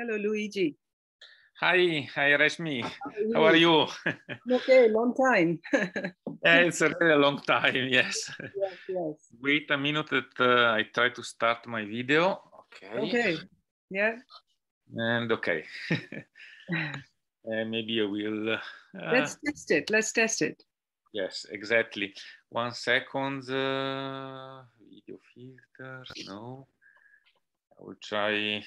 Hello, Luigi. Hi, hi, Rashmi. How are you? How are you? okay, long time. yeah, it's a really long time, yes. Yes, yes. Wait a minute that uh, I try to start my video. Okay. Okay, yeah. And okay. uh, maybe I will... Uh, let's test it, let's test it. Yes, exactly. One second. Uh, video filter, no. I will try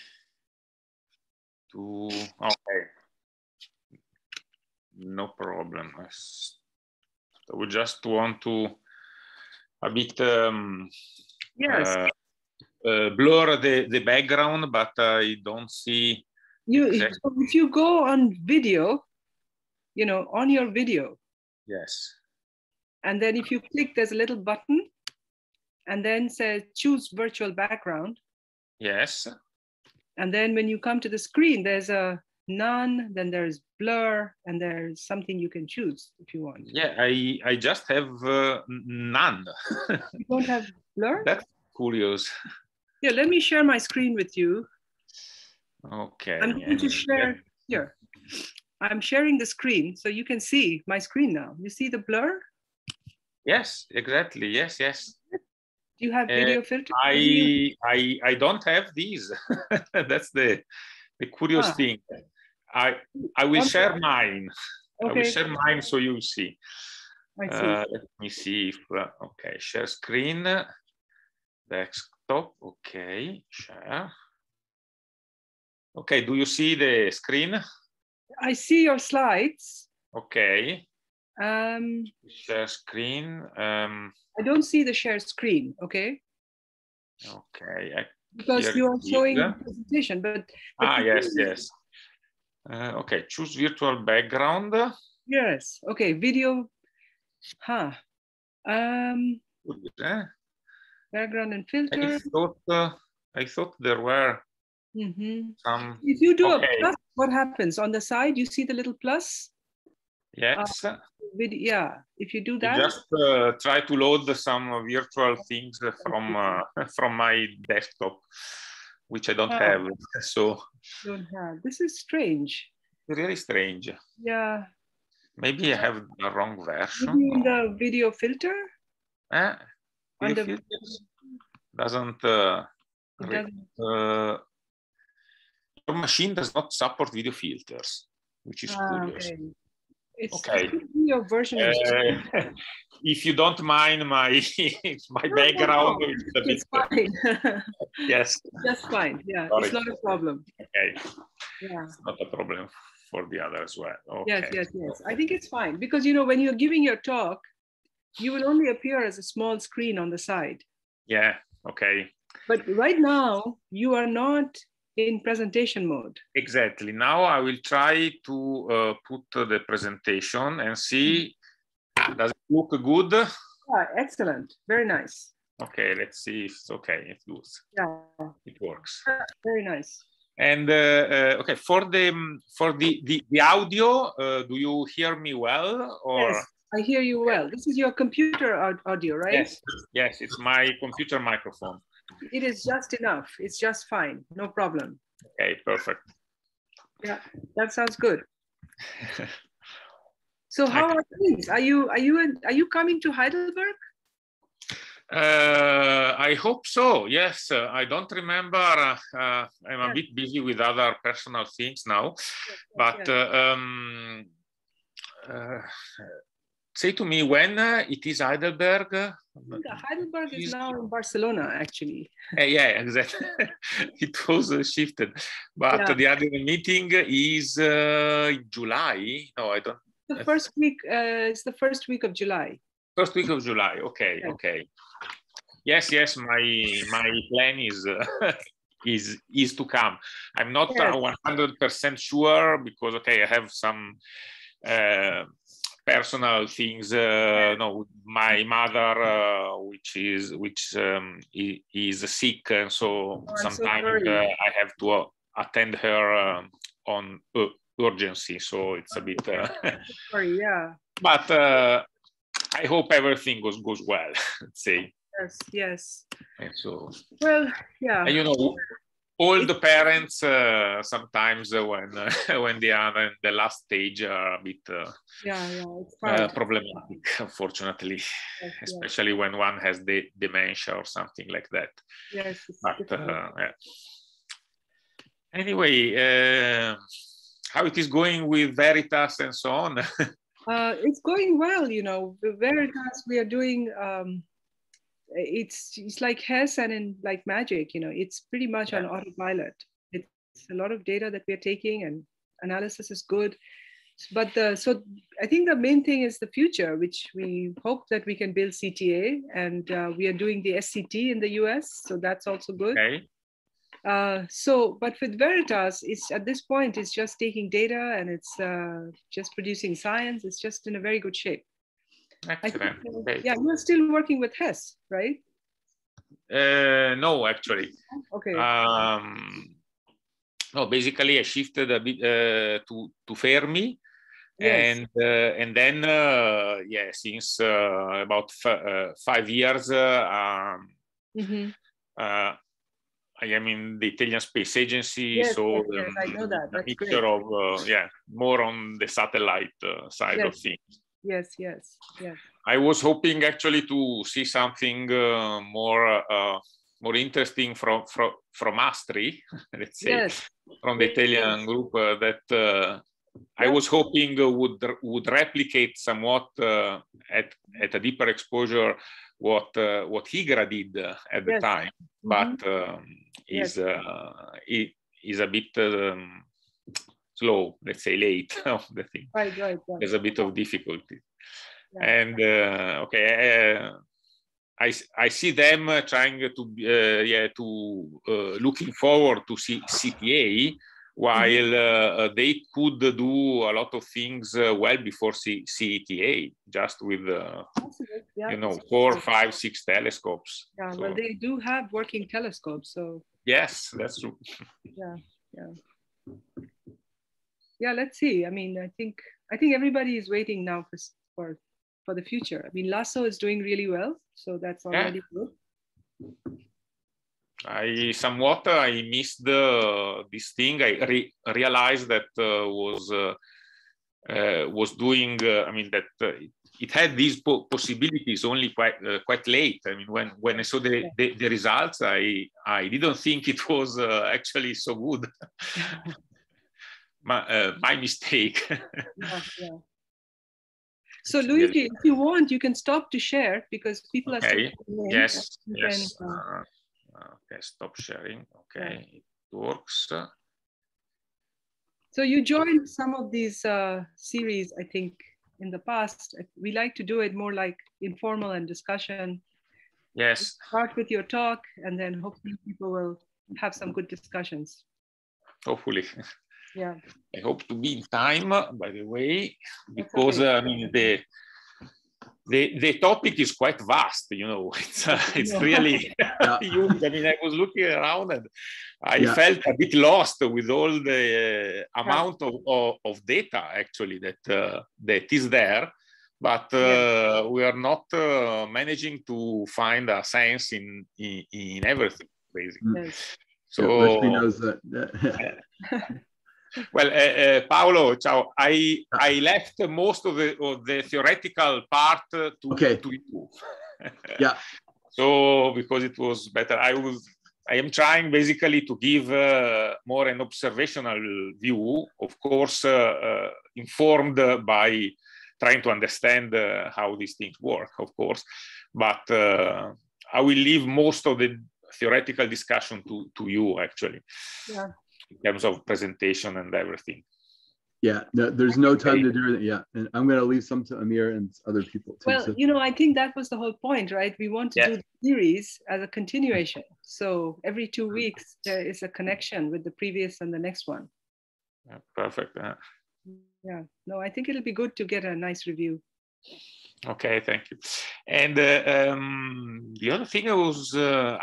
to, okay. No problem. We just want to a bit, um, yes. Uh, uh, blur the, the background, but I don't see. You, exactly. if you go on video, you know, on your video. Yes. And then if you click, there's a little button and then says choose virtual background. Yes. And then when you come to the screen, there's a none, then there's blur, and there's something you can choose if you want. Yeah, I, I just have uh, none. you don't have blur? That's curious. Yeah, let me share my screen with you. Okay. I'm going to share yeah. here. I'm sharing the screen so you can see my screen now. You see the blur? Yes, exactly. Yes, yes you have uh, video uh, filters? I, I, I don't have these. That's the, the curious ah. thing. I, I will okay. share mine. Okay. I will share mine so you see. Uh, see. Uh, let me see if, uh, okay, share screen, desktop, okay, share. Okay, do you see the screen? I see your slides. Okay. Um, share screen. Um, I don't see the share screen, okay? Okay. I because you are showing the presentation, but... but ah, yes, yes. Uh, okay, choose virtual background. Yes, okay, video. Huh. Um, okay. Eh? Background and filter. I thought, uh, I thought there were mm -hmm. some... If you do okay. a plus, what happens? On the side, you see the little plus? Yes. Uh, with, yeah, if you do that. just uh, try to load some virtual things from uh, from my desktop, which I don't uh, have. So. Don't have. This is strange. Really strange. Yeah. Maybe I have the wrong version. in the video filter. Eh? Video the... doesn't. Uh, doesn't... Uh, your machine does not support video filters, which is ah, curious. Okay. It's okay. Your version. Uh, if you don't mind my my no, background, no, no. it's, fine. yes, that's fine. Yeah, Sorry. it's not a problem. Okay. Yeah, it's not a problem for the other as well. Okay. Yes, yes, yes. I think it's fine because you know when you're giving your talk, you will only appear as a small screen on the side. Yeah. Okay. But right now you are not in presentation mode. Exactly. Now I will try to uh, put the presentation and see, mm-hmm. does it look good? Yeah, excellent. Very nice. Okay, let's see if it's okay, It good. Yeah. It works. Ah, very nice. And uh, uh, okay, for the for the the, the audio, uh, do you hear me well? Or yes, I hear you well. This is your computer audio, right? Yes, yes, it's my computer microphone it is just enough. It's just fine. No problem. Okay, perfect. Yeah, that sounds good. so how are things? Are you are you are you coming to Heidelberg? Uh, I hope so. Yes, uh, I don't remember. Uh, uh I'm a bit busy with other personal things now, but uh, Um, uh, say to me when it is Heidelberg. Heidelberg is now in Barcelona, actually. Uh, yeah, exactly. it was uh, shifted. But uh, yeah. the other meeting is uh, July. No, I don't. The first week, uh, it's the first week of July. First week of July. Okay, yeah. okay. Yes, yes. My my plan is uh, is is to come. I'm not uh, 100 percent sure because okay, I have some personal things uh, no my mother uh, which is which um, is sick and so oh, sometimes so uh, i have to uh, attend her um, on uh, urgency so it's a oh, bit uh, sorry, yeah but i hope everything goes goes well let's say yes yes and so well yeah and you know all the parents uh, sometimes uh, when uh, when they are in the last stage are a bit uh, yeah, yeah, uh, problematic unfortunately yes, especially yes. when one has the dementia or something like that yes but uh, yeah. anyway um, how it is going with veritas and so on it's going well you know the veritas we are doing um, it's it's like hair and like magic you know it's pretty much yeah. on autopilot it's a lot of data that we're taking and analysis is good but the so i think the main thing is the future which we hope that we can build cta and uh, we are doing the sct in the us so that's also good okay. Uh, so but with veritas it's at this point it's just taking data and it's uh, just producing science it's just in a very good shape Excellent. Think, uh, yeah, you're still working with Hess, right? Uh, no, actually. Okay. Um, no, basically, I shifted a bit uh, to to Fermi, yes. and uh, and then uh, yeah, since uh, about five years, um, mm -hmm. I am in the Italian Space Agency, yes, so yes, um, yes, I um, know that. That's a picture great. of yeah, more on the satellite side yes. of things yes yes Yes. i was hoping actually to see something uh, more uh, more interesting from from from Astri, let's say, yes. from the Italian yes. group uh, that uh, I was hoping uh, would would replicate somewhat uh, at at a deeper exposure what uh, what Higra did uh, at the time, mm-hmm. but um, is is a bit um, slow, let's say late of the thing. Right, right, right. There's a bit of difficulty. Yeah. And uh, okay, uh, I, I see them trying to uh, yeah to uh, looking forward to C- CTA while mm-hmm. uh, uh, they could do a lot of things well before C- CETA just with yeah. you know four five six telescopes. Yeah, so. well they do have working telescopes so. Yes, that's true. yeah, yeah yeah, let's see. I mean, I think I think everybody is waiting now for for for the future. I mean, Lasso is doing really well, so that's already yeah. good. I somewhat I missed the, this thing. I re- realized that uh, was uh, uh was doing. Uh, I mean that uh, it had these po- possibilities only quite quite late. I mean when when I saw the, the, the results, I I didn't think it was actually so good. my, uh, my mistake. yeah, yeah. So Luigi, if you want, you can stop to share because people okay. are. Okay. Yes. Yes. Uh, uh, uh, okay. Stop sharing. Okay. Yeah. It works. So you joined some of these uh, series, I think, in the past. Uh, we like to do it more like informal and discussion. Yes. start with your talk, and then hopefully people will have some good discussions. Hopefully. Yeah. I hope to be in time, by the way, because okay. I mean the the the topic is quite vast. You know, it's uh, it's yeah. really yeah. huge. I mean, I was looking around and I yeah. felt a bit lost with all the uh, amount of, of, of data actually that uh, that is there but uh, we are not uh, managing to find a sense in in, in everything basically yes. so yeah, well, uh, Paolo, ciao. I ah. I left most of the of the theoretical part to okay. to you. yeah. So because it was better, I was I am trying basically to give uh, more an observational view, of course, uh, uh, informed by trying to understand uh, how these things work, of course. But uh, I will leave most of the theoretical discussion to, to you, actually. Yeah in terms of presentation and everything. Yeah, no, there's no time to do it. Yeah, and I'm going to leave some to Amir and other people. Too, well, so. you know, I think that was the whole point, right? We want to yeah. do the series as a continuation. So every two weeks there is a connection with the previous and the next one. Yeah, perfect. Yeah. yeah. No, I think it'll be good to get a nice review. Okay, thank you. And uh, um, the other thing I was uh,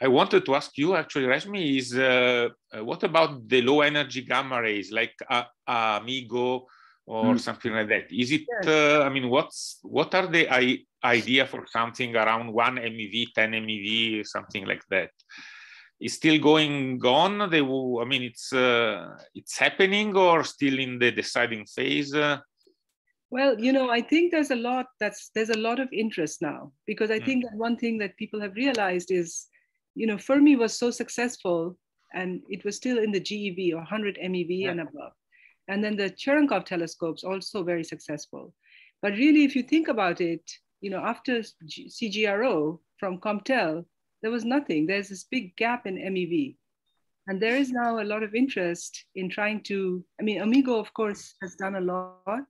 I wanted to ask you actually, Rashmi, is uh, uh, what about the low energy gamma rays like uh, Amigo or mm. something like that? Is it, yes. Uh, I mean, what's what are the I idea for something around 1 MeV, 10 MeV, something like that? Is still going on? They I mean, it's uh, it's happening or still in the deciding phase? Well, you know, I think there's a lot that's there's a lot of interest now because I mm. think that one thing that people have realized is you know, Fermi was so successful and it was still in the GeV or 100 MeV yeah. and above. And then the Cherenkov telescopes also very successful. But really, if you think about it, you know, after G- CGRO from Comtel, there was nothing. There's this big gap in MEV. And there is now a lot of interest in trying to, I mean, Amigo, of course, has done a lot.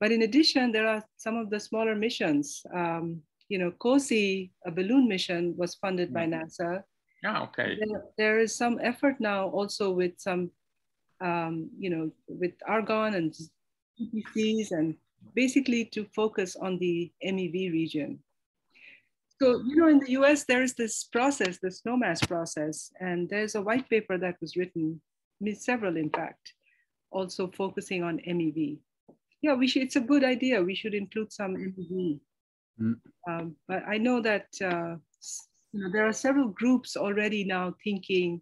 But in addition, there are some of the smaller missions. Um, you know, COSI, a balloon mission, was funded by mm-hmm. NASA. Ah, okay. There, there is some effort now also with some, um, you know, with argon and GPCs and basically to focus on the MEV region. So, you know, in the US, there is this process, the Snowmass process, and there's a white paper that was written, several in fact, also focusing on MEV. Yeah, we should, it's a good idea. We should include some MEV Mm. Um, but I know that uh, you know, there are several groups already now thinking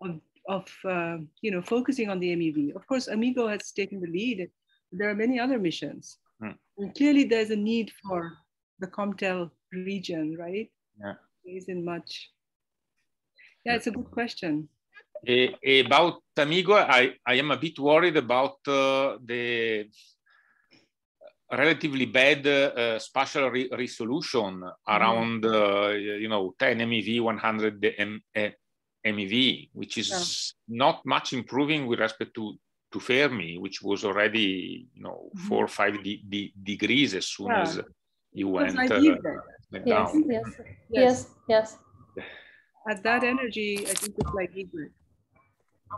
of, of uh, you know, focusing on the MEV. Of course, Amigo has taken the lead. There are many other missions. Mm. And clearly there's a need for the Comtel region, right? Yeah. There isn't much. Yeah, it's a good question. Uh, about Amigo, I, I am a bit worried about uh, the relatively bad uh, spatial re resolution mm-hmm. around mm. uh, you know 10 MeV 100 M MeV which is yeah. not much improving with respect to to Fermi which was already you know mm-hmm. 4 or 5 de de degrees as soon yeah. as you went uh, yes, down. Mm-hmm. yes yes yes at that energy I think it's like Hebrew.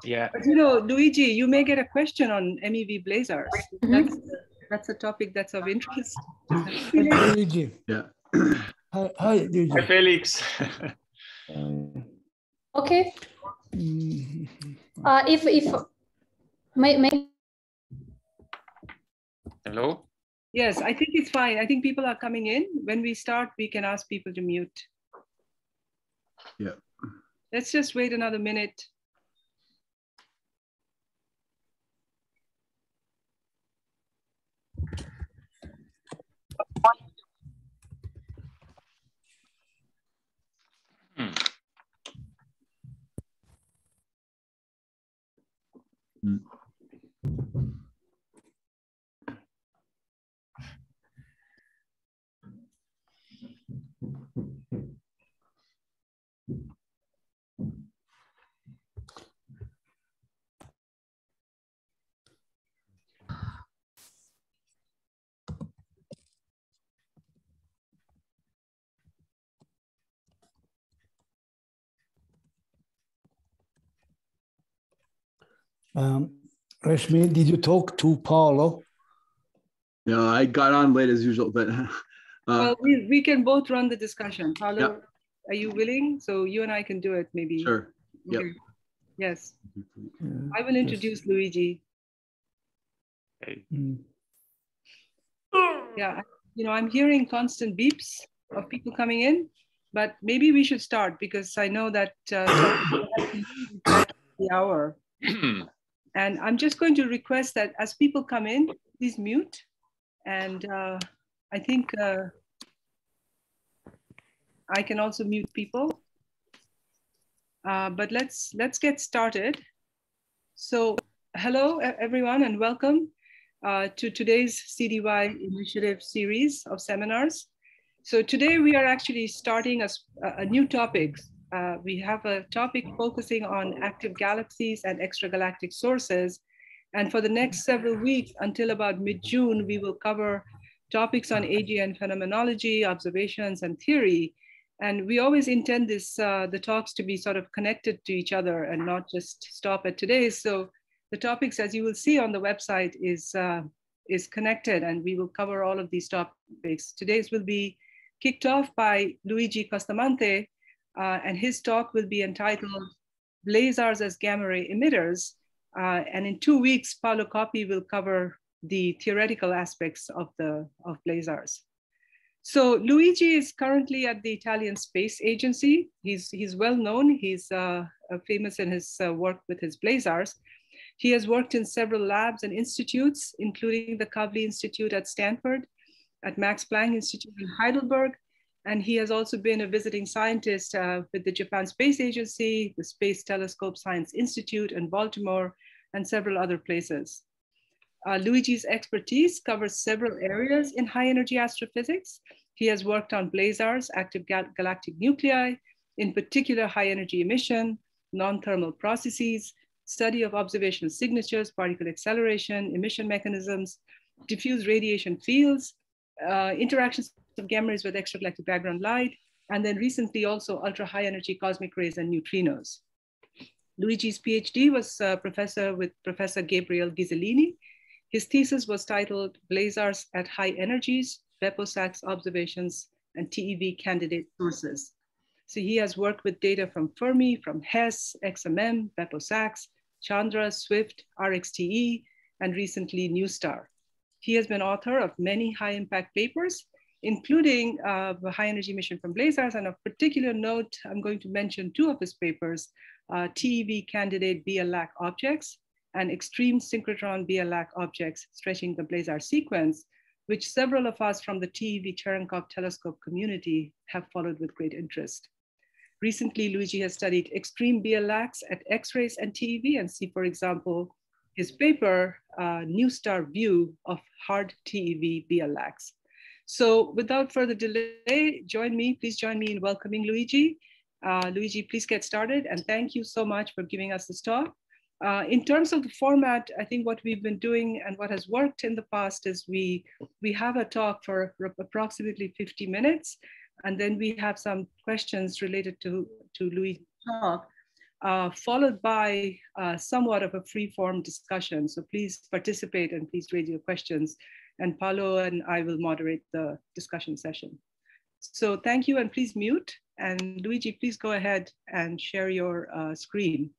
Yeah. But you know, Luigi, you may get a question on MEV blazars. Mm -hmm. That's that's a topic that's of interest. yeah. Hi, hi, hi, Felix. okay. Uh, if if may, may Hello? Yes, I think it's fine. I think people are coming in. When we start, we can ask people to mute. Yeah. Let's just wait another minute. Mm. Um, Rashmi, did you talk to Paolo? Yeah, I got on late as usual, but. Uh, well, we, we can both run the discussion. Paolo, yeah. are you willing? So you and I can do it maybe. Sure. Okay. Yep. Yes. Yeah, I will introduce yes. Luigi. Hey. Mm. Yeah, you know, I'm hearing constant beeps of people coming in, but maybe we should start because I know that uh, the hour. And I'm just going to request that as people come in, please mute. And uh, I think uh, I can also mute people. Uh, but let's, let's get started. So hello, everyone, and welcome uh, to today's CDY initiative series of seminars. So today we are actually starting a, a new topic uh, we have a topic focusing on active galaxies and extragalactic sources. And for the next several weeks until about mid-June, we will cover topics on AGN phenomenology, observations, and theory. And we always intend this, uh, the talks to be sort of connected to each other and not just stop at today. So the topics, as you will see on the website, is, uh, is connected and we will cover all of these topics. Today's will be kicked off by Luigi Costamante, uh, and his talk will be entitled Blazars as Gamma Ray Emitters. Uh, and in two weeks, Paolo Coppi will cover the theoretical aspects of, the, of blazars. So Luigi is currently at the Italian Space Agency. He's, he's well known. He's uh, uh famous in his uh, work with his blazars. He has worked in several labs and institutes, including the Kavli Institute at Stanford, at Max Planck Institute in Heidelberg, and he has also been a visiting scientist uh, with the Japan Space Agency, the Space Telescope Science Institute in Baltimore, and several other places. Uh, Luigi's expertise covers several areas in high energy astrophysics. He has worked on blazars, active gal galactic nuclei, in particular high energy emission, non-thermal processes, study of observational signatures, particle acceleration, emission mechanisms, diffuse radiation fields, uh, interactions gamma-rays with extragalactic background light, and then recently also ultra-high energy cosmic rays and neutrinos. Luigi's PhD was uh, professor with Professor Gabriel Ghisellini. His thesis was titled Blazars at High Energies, Veposac's Observations and TEV Candidate Sources. So he has worked with data from Fermi, from HESS, XMM, Veposax, Chandra, Swift, RXTE, and recently NuSTAR. He has been author of many high impact papers, including uh, the high energy emission from blazars. And of particular note, I'm going to mention two of his papers, uh, TEV candidate BLAC objects and extreme synchrotron BLAC objects stretching the blazar sequence, which several of us from the TEV Cherenkov telescope community have followed with great interest. Recently, Luigi has studied extreme BLACs at X-rays and TEV and see, for example, his paper, uh, New Star View of Hard TEV BLACs. So without further delay, join me, please join me in welcoming Luigi. Uh, Luigi, please get started. And thank you so much for giving us this talk. Uh, in terms of the format, I think what we've been doing and what has worked in the past is we, we have a talk for approximately 50 minutes, and then we have some questions related to, to Louis' talk, uh, followed by uh, somewhat of a free form discussion. So please participate and please raise your questions and Paolo and I will moderate the discussion session. So thank you and please mute. And Luigi, please go ahead and share your uh, screen.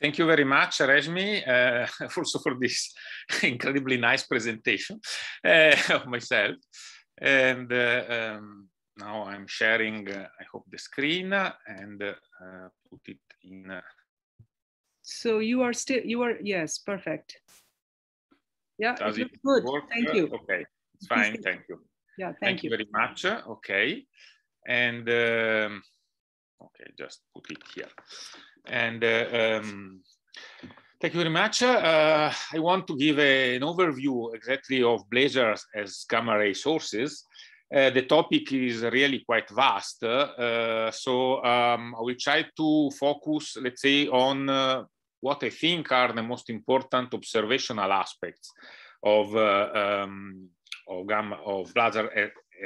Thank you very much, Resmi, uh, also for this incredibly nice presentation uh, of myself. And uh, um, now I'm sharing, uh, I hope, the screen and uh, put it in. So you are still, you are, yes, perfect. Yeah, Does it, good. Work? Thank uh, you. Okay, it's fine. Thank you. Yeah, thank, thank you. you. very much. Uh, okay, and um, okay, just put it here. And uh, um, thank you very much. Uh, I want to give a, an overview exactly of blazers as gamma ray sources. Uh, the topic is really quite vast. Uh, so um, I will try to focus, let's say, on uh, what I think are the most important observational aspects of, uh, um, of, gamma, of Blazar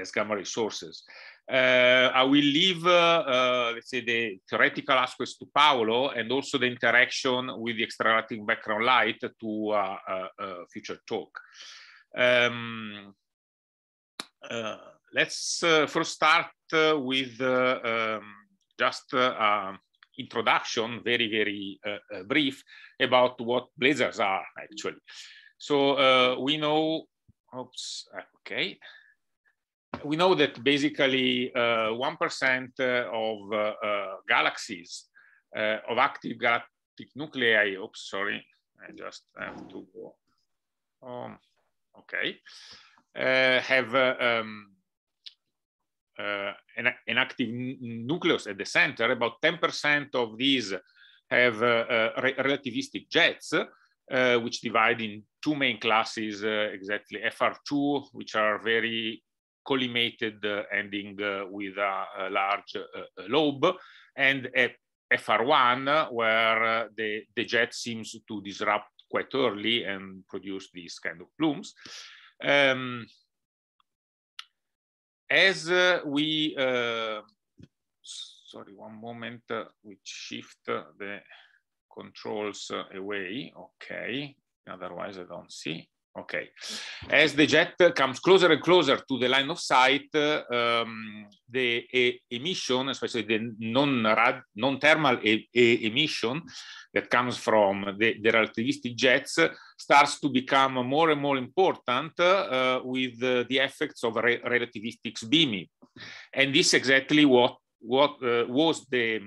as gamma ray sources. Uh, I will leave, uh, uh, let's say, the theoretical aspects to Paolo and also the interaction with the extracting background light to a uh, uh, future talk. Um, let's first start with um, just um, introduction, very, very uh, uh brief, about what blazars are actually. So uh, we know, oops, uh, okay. We know that basically 1% of galaxies, of active galactic nuclei, oops, sorry, I just have to go, um, okay, have um, uh, an, an, active nucleus at the center. About 10% of these have uh, uh, re relativistic jets, which divide in two main classes, exactly FR2, which are very collimated, ending with a, a large lobe, and a FR1, where the, the jet seems to disrupt quite early and produce these kind of plumes. Um, as uh, we, uh, sorry, one moment, uh, we shift the controls away, okay, otherwise I don't see. Okay. As the jet comes closer and closer to the line of sight, um, the e emission, especially the non-thermal non e e emission that comes from the, the, relativistic jets, starts to become more and more important uh, with the, uh, the effects of re relativistic beaming. And this is exactly what what uh, was the,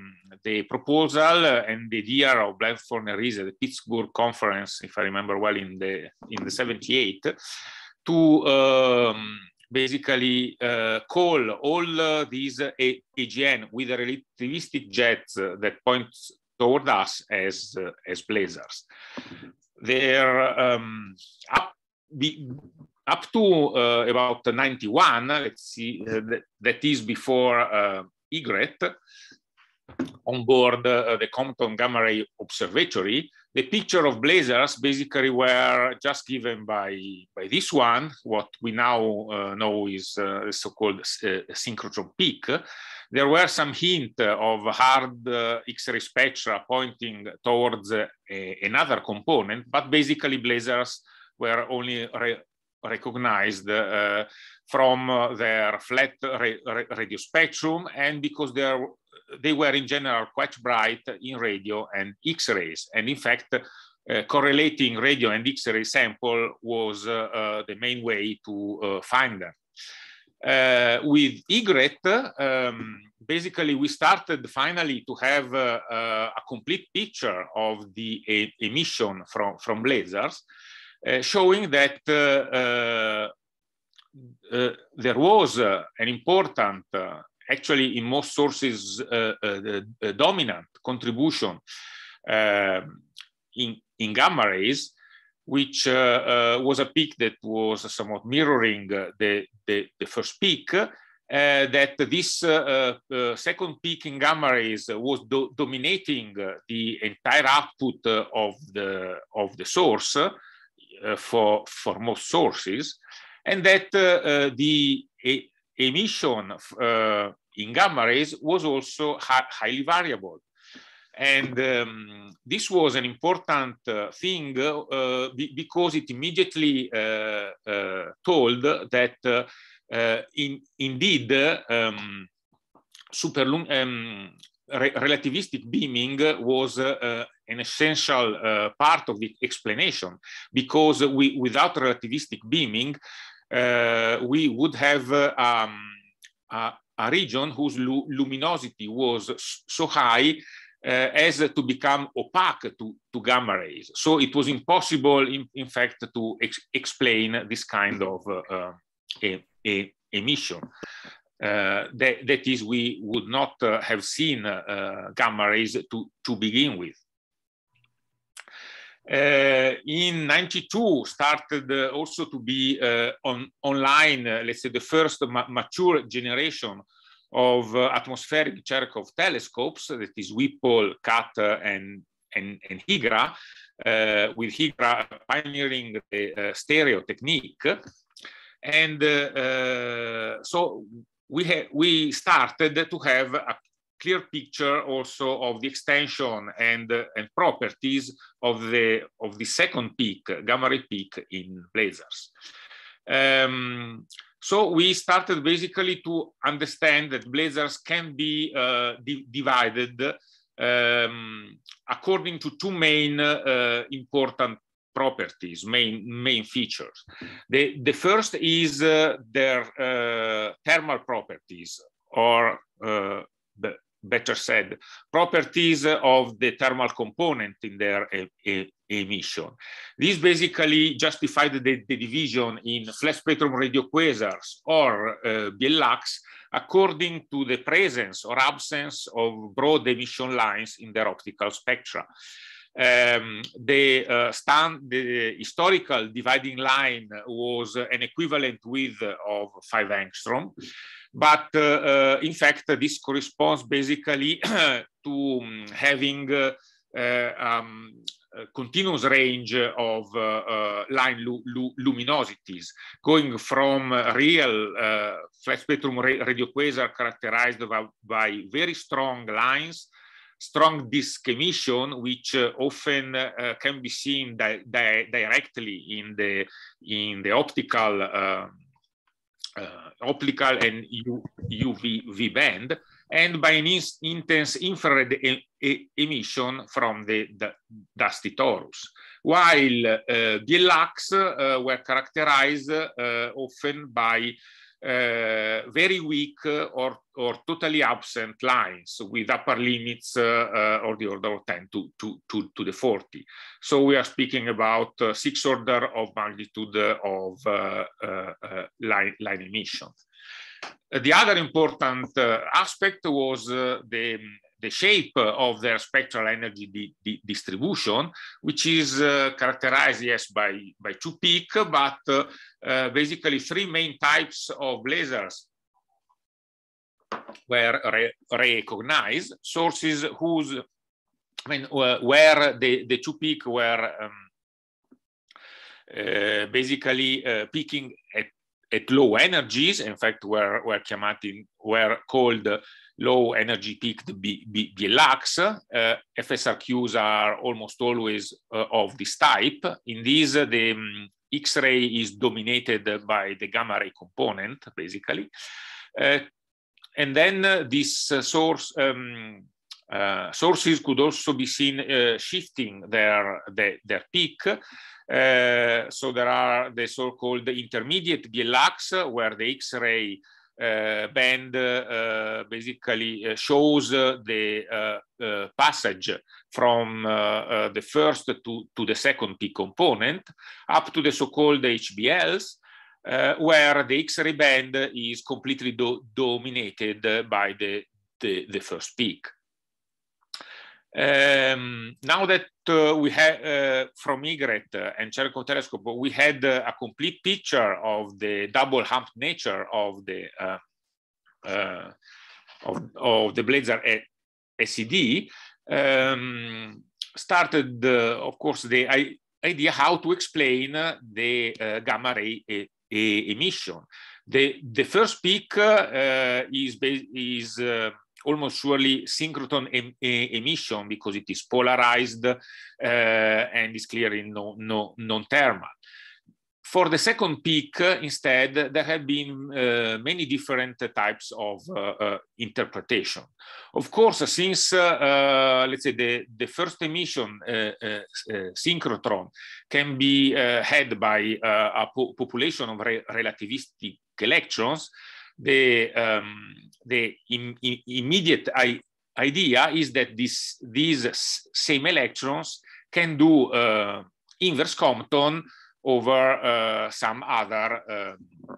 the proposal and the idea of Blanford and at the Pittsburgh conference, if I remember well, in the in the 78, to um, basically uh, call all uh, these uh, AGN with relativistic jets that point toward us as uh, as blazers. Their um, up, up to uh, about 91, let's see, uh, that, that is before uh, Egret, on board uh, the Compton Gamma Ray Observatory. The picture of blazars basically were just given by, by this one, what we now uh, know is uh, so-called uh, synchrotron peak. There were some hint of hard uh, X-ray spectra pointing towards a, uh, another component, but basically blazars were only re recognized uh, from uh, their flat radio spectrum and because they were in general quite bright in radio and X-rays. And in fact, uh, correlating radio and X-ray sample was uh, uh, the main way to uh, find them. with IGRET, um, basically we started finally to have a complete picture of the emission from, from lasers. Uh, showing that uh, uh, there was an important, actually in most sources, dominant contribution in, in gamma rays, which uh, uh, was a peak that was somewhat mirroring uh, the, the, the, first peak, that this second peak in gamma rays was do dominating the entire output of, the, of the source, uh, for, for most sources, and that uh, uh, the e emission in gamma rays was also highly variable. And um, this was an important uh, thing uh, be because it immediately uh, told that in, indeed um, superlun um, re relativistic beaming was uh, an essential uh, part of the explanation because we, without relativistic beaming, uh, we would have um, a, a, region whose lu luminosity was so high uh, as to become opaque to, to, gamma rays. So it was impossible, in, in fact, to ex explain this kind of uh, uh, emission. Uh, that, that is, we would not uh, have seen uh, gamma rays to, to begin with. Uh, in 92 started uh, also to be uh, on, online, let's say the first ma mature generation of atmospheric Cherenkov telescopes, that is Whipple, Cat, and, and, and Higra, with Higra pioneering the stereo technique. And so we, we started to have a clear picture also of the extension and, uh, and properties of the, of the second peak, gamma ray peak in blazars. Um, so we started basically to understand that blazars can be uh, di divided um, according to two main uh, important properties, main, main features. The, the first is uh, their uh, thermal properties, or uh, better said, properties of the thermal component in their emission. This basically justified the, the division in flat spectrum quasars or uh, Lacs according to the presence or absence of broad emission lines in their optical spectra. Um, the, uh, stand, the historical dividing line was an equivalent width of 5 angstrom. But uh, uh, in fact, this corresponds basically to um, having uh, uh, um, continuous range of uh, line lu lu luminosities, going from real flat spectrum ra radio quasar characterized by, by very strong lines strong discommission, which uh, often uh, can be seen di di directly in the in the optical um, uh, optical and U UV band, and by an in intense infrared e e emission from the, the, dusty torus. While uh, the lux uh, were characterized uh, often by uh, very weak uh, or, or totally absent lines with upper limits uh, or the order of 10 to, to, to, to the 40. So we are speaking about six order of magnitude of line, line emissions. The other important aspect was the the shape uh, of their spectral energy di di distribution, which is uh, characterized, yes, by, by two peaks, but uh, uh, basically three main types of lasers were re recognized, sources whose, I mean, where the, the two peaks were um, uh, basically uh, peaking at, at low energies, in fact, were, were, Chiamati, were called low energy peaked the Uh, FSRQs are almost always uh, of this type. In these, uh, the um, X-ray is dominated by the gamma ray component, basically. Uh, and then uh, these uh, source, um, sources could also be seen shifting their, their, their peak. so there are the so-called intermediate VLAX, where the X-ray Eh, band eh, basically eh, shows the passage from the first to, to the second P component up to the so-called HBLs, where the X-ray band is completely do dominated by the, the, the first peak. Um, now that uh, we had uh, from IGRET and Cherkov telescope, we had uh, a complete picture of the double hump nature of the uh, uh, of, of, the Blazar SED. Um, started, uh, of course, the idea how to explain the gamma ray emission. The the first peak is is almost surely synchrotron em emission because it is polarized uh, and is clearly no, no, non-thermal. For the second peak, instead, there have been uh, many different types of uh, interpretation. Of course, since, let's say, the, the first emission synchrotron can be had by a po population of re relativistic electrons, the um, the Im immediate idea is that this, these same electrons can do uh, inverse Compton over uh, some other uh,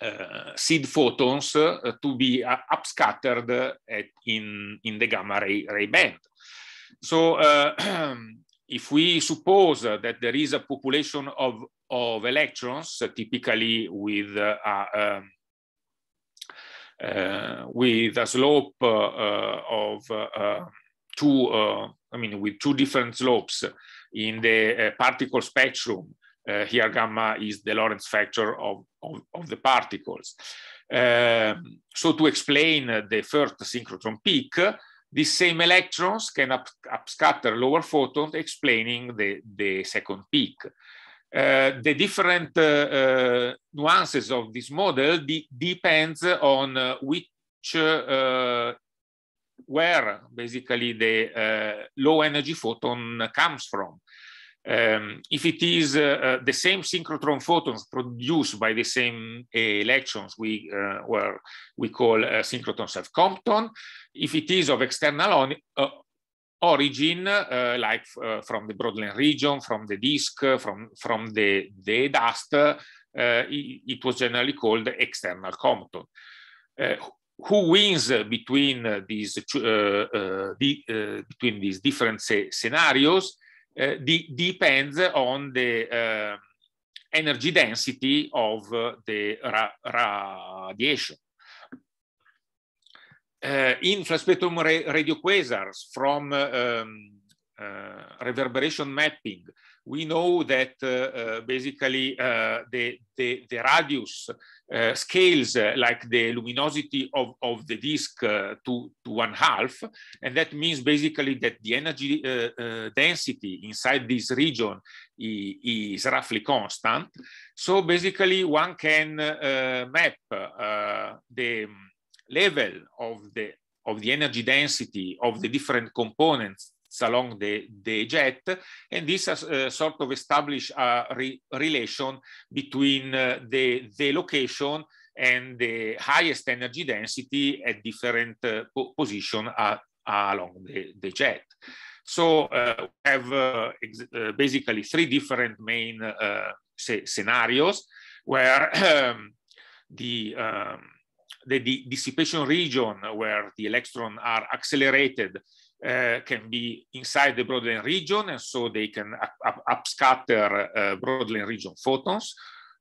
uh seed photons uh, to be uh, upscattered at, in, in the gamma ray, ray band. So if we suppose that there is a population of, of electrons, typically with um, uh, with a slope uh, of uh, two, I mean, with two different slopes in the particle spectrum. here, gamma is the Lorentz factor of, of, of the particles. Um, so to explain the first synchrotron peak, these same electrons can up, lower photons, explaining the, the second peak. Uh, the different uh, uh, nuances of this model de depends on uh, which, uh, where basically the low energy photon comes from. Um, if it is the same synchrotron photons produced by the same electrons we, were, we call synchrotron self-compton, if it is of external origin uh, like uh, from the Broadland region, from the disk, from, from the, the dust, uh, it, it, was generally called external Compton. Uh, who wins between these, the, uh, uh, between these different scenarios depends on the energy density of the ra radiation. Eh, in flat radio quasars from um, reverberation mapping, we know that eh, basically the, the, the, radius scales like the luminosity of, of the disk to, to one half. And that means basically that the energy density inside this region is roughly constant. So basically one can map the level of the, of the energy density of the different components along the, the jet, and this uh, sort of establish a re relation between uh, the, the location and the highest energy density at different uh, po position uh, along the, the jet. So uh, we have uh, uh, basically three different main uh, scenarios where um, the um, the, dissipation region where the electrons are accelerated uh, can be inside the Brodmann region, and so they can upscatter uh, region photons,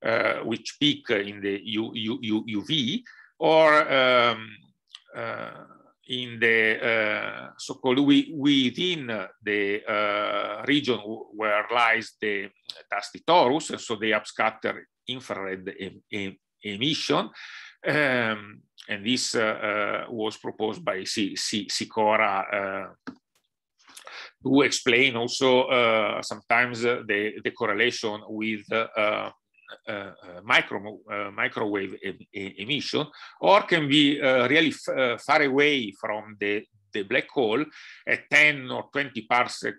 uh, which peak in the U, U, U, UV, or um, uh, in the uh, so-called within the uh, region where lies the dusty torus, and so they upscatter infrared em em emission. Um, and this eh, eh, was proposed by Sikora eh, who explain also uh, sometimes uh, the, the correlation with uh, micro, microwave emission, or can be really far away from the, the black hole at 10 or 20 parsec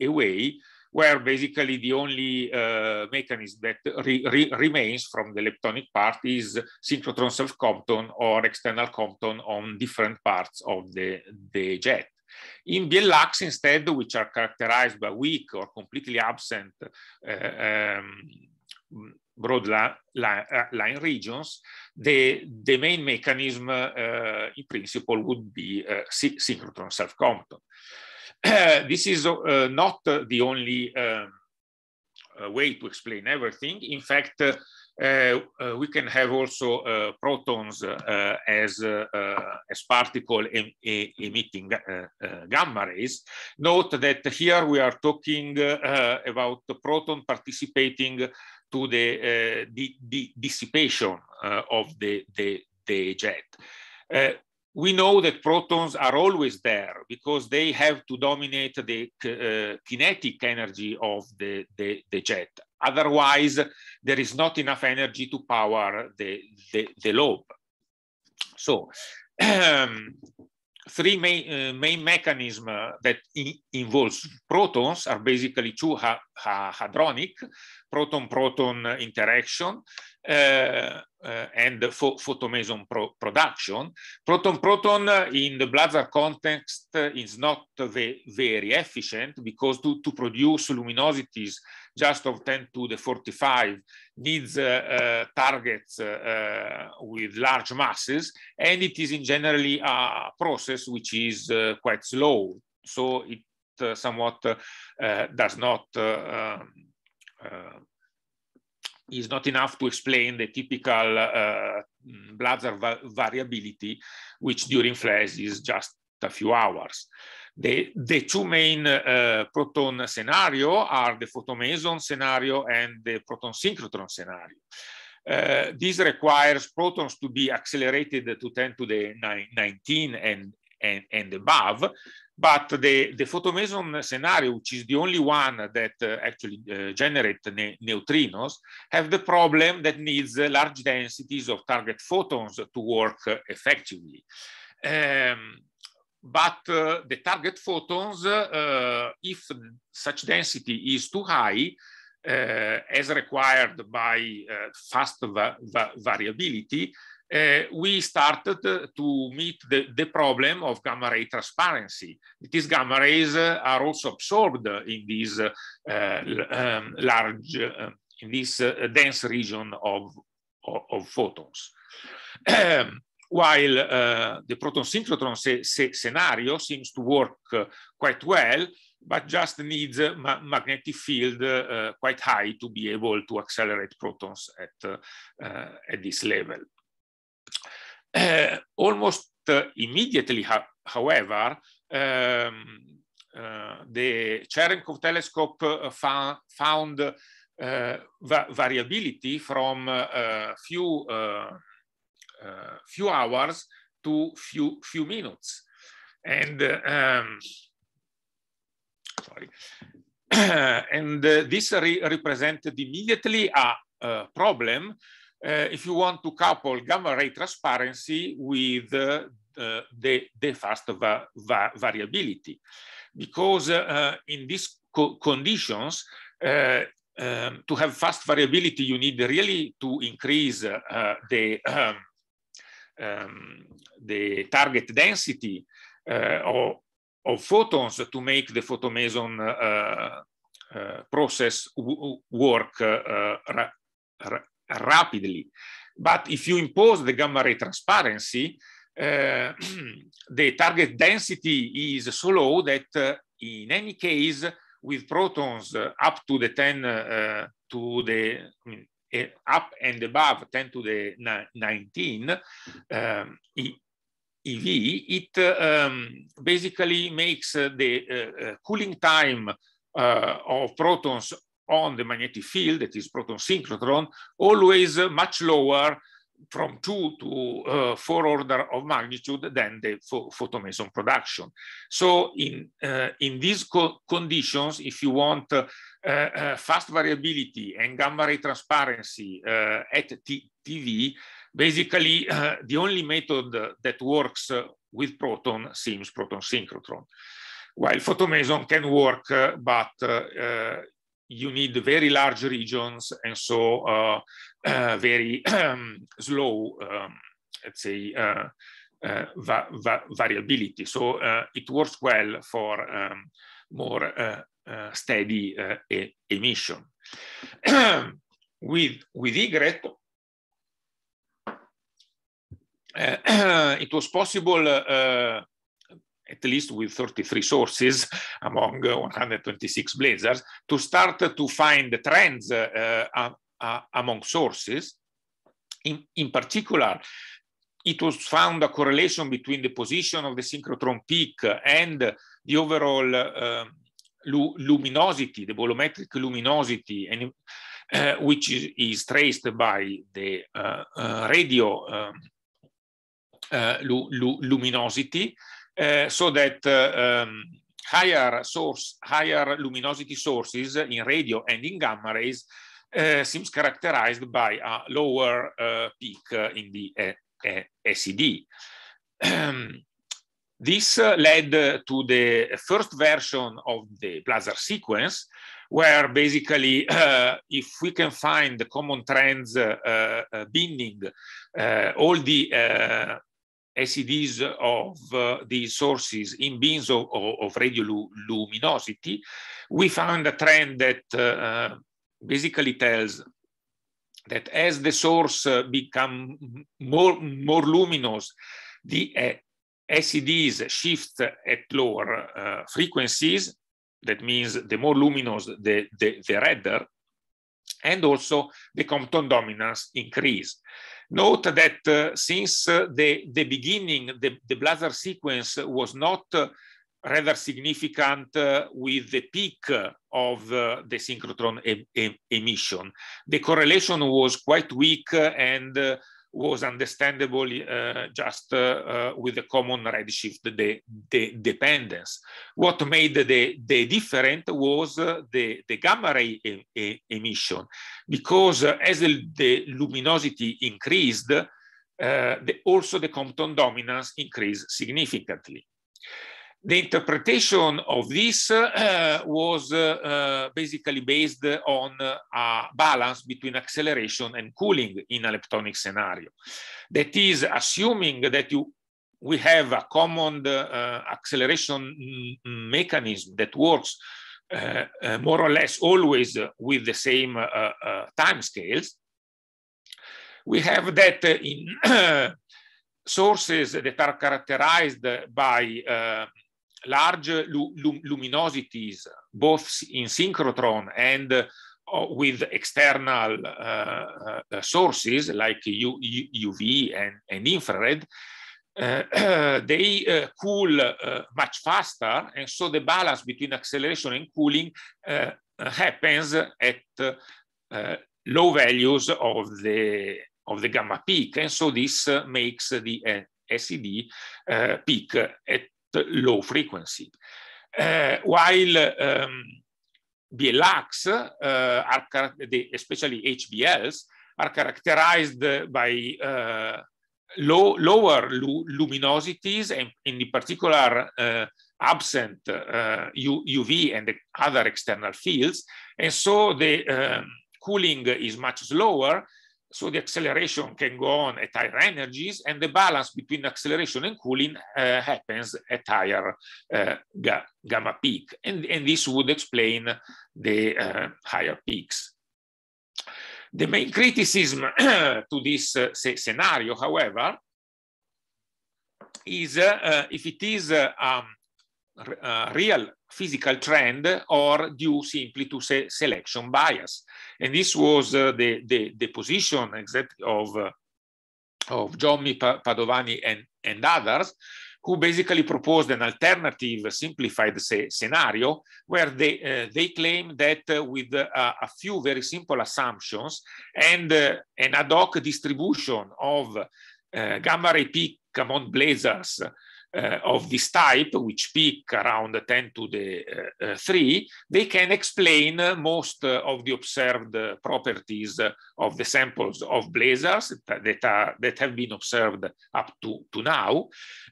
away, where basically the only uh, mechanism that re re remains from the leptonic part is synchrotron self-compton or external compton on different parts of the, the jet. In BLX instead, which are characterized by weak or completely absent uh, um, broad line, uh, line regions, the, the main mechanism uh, in principle would be uh, synchrotron self-compton. this is uh, not uh, the only um, uh, way to explain everything. In fact, we can have also protons as, as particle em em emitting gamma rays. Note that here we are talking about the proton participating to the, the, dissipation of the, the, the jet. Uh, we know that protons are always there because they have to dominate the uh, kinetic energy of the, the, the, jet. Otherwise, there is not enough energy to power the, the, the lobe. So, three main, uh, main mechanisms uh, that involves protons are basically two ha hadronic, proton-proton interaction, Eh, eh, and for photomeson pro production. Proton-proton in the blazar context is not very efficient because to, to produce luminosities just of 10 to the 45 needs uh, uh, targets uh, with large masses, and it is in generally a process which is quite slow. So it somewhat does not um, is not enough to explain the typical uh, mm, blazar va variability, which during flares is just a few hours. The, the two main uh, proton scenario are the photomeson scenario and the proton synchrotron scenario. Uh, this requires protons to be accelerated to 10 to the 19 and, and, and above, but the, the photomeson scenario, which is the only one that uh, actually uh, generate ne neutrinos, have the problem that needs uh, large densities of target photons to work uh, effectively. Um, but uh, the target photons, uh, if such density is too high, as required by fast va va variability, uh, we started uh, to meet the, the, problem of gamma ray transparency. These gamma rays uh, are also absorbed in these uh, um, large, um, in this dense region of, of, of photons. while uh, the proton synchrotron scenario seems to work uh, quite well, but just needs a ma magnetic field uh, quite high to be able to accelerate protons at, at this level. Uh, almost uh, immediately, ha however, um, uh, the Cherenkov telescope uh, found, uh, va variability from few few hours to few few minutes, and um, sorry, and this re represented immediately a problem Eh, if you want to couple gamma ray transparency with eh, the, the fast va va variability. Because eh, in these co conditions, um, to have fast variability, you need really to increase the um, um, the target density uh, of, of, photons to make the photomeson uh, uh, process work rapidly. But if you impose the gamma ray transparency, uh, the target density is so low that uh, in any case, with protons uh, up to the 10 uh, to the I mean, up and above 10 to the 19 um, EV, it um, basically makes uh, the uh, cooling time of protons on the magnetic field, that is proton synchrotron, always much lower from two to uh, four order of magnitude than the ph photomeson production. So in, uh, in these co conditions, if you want uh, uh fast variability and gamma ray transparency uh, at TV, basically uh, the only method that works with proton seems proton synchrotron. While photomeson can work, but you need very large regions and so uh, uh, very slow, um, let's say, uh, uh va va variability. So uh, it works well for um, more uh, steady e emission. with with Y, it was possible at least with 33 sources among uh, 126 blazers, to start to find trends uh, uh, among sources. In, in particular, it was found a correlation between the position of the synchrotron peak and the overall uh, lu luminosity, the bolometric luminosity, and, uh, which is, is, traced by the uh, radio um, lu lu luminosity. Uh, so that uh, um, higher source, higher luminosity sources in radio and in gamma rays uh, seems characterized by a lower peak in the SED. This uh, led to the first version of the blazar sequence, where basically, uh, if we can find the common trends binding all the SEDs of uh, the sources in beams of, of, radio luminosity, we found a trend that uh, uh basically tells that as the source uh, become more, more luminous, the uh, SEDs shift at lower uh, frequencies. That means the more luminous, the, the, the redder, and also the Compton dominance increase. Note that uh, since uh, the, the beginning, the, the blazar sequence was not uh, rather significant uh, with the peak of uh, the synchrotron emission. The correlation was quite weak and was understandable uh, just uh, uh, with the common redshift the, dependence. What made the, the different was uh, the, the gamma ray e e emission, because uh, as the luminosity increased, uh, the, also the Compton dominance increased significantly the interpretation of this uh, was uh, uh basically based on uh, a balance between acceleration and cooling in a leptonic scenario. That is, assuming that you we have a common uh, uh acceleration mechanism that works more or less always with the same time scales. We have that in sources that are characterized by large lu luminosities, both in synchrotron and uh, with external uh, uh, sources like U U UV and, and infrared, uh, they uh, cool uh, much faster, and so the balance between acceleration and cooling happens at low values of the of the gamma peak, and so this makes the SED peak at low frequency. Eh, while um, ehm, BLX, eh, are the, especially HBLs, are characterized by uh, low, lower lu luminosities and in particular uh, absent uh, UV and other external fields. And so the um, cooling is much slower so the acceleration can go on at higher energies and the balance between acceleration and cooling uh, happens at higher uh, ga gamma peak. And, and, this would explain the uh, higher peaks. The main criticism to this uh, scenario, however, is uh, uh, if it is um, real physical trend or due simply to se selection bias. And this was uh, the, the, the, position exactly of, uh, of Gianni Padovani and, and others, who basically proposed an alternative simplified scenario where they, uh, they claim that uh, with uh, a few very simple assumptions and uh, an ad hoc distribution of uh, gamma ray peak among blazers uh, of this type, which peak around 10 to the uh, 3, they can explain most of the observed properties of the samples of blazars that, are, that have been observed up to, to now.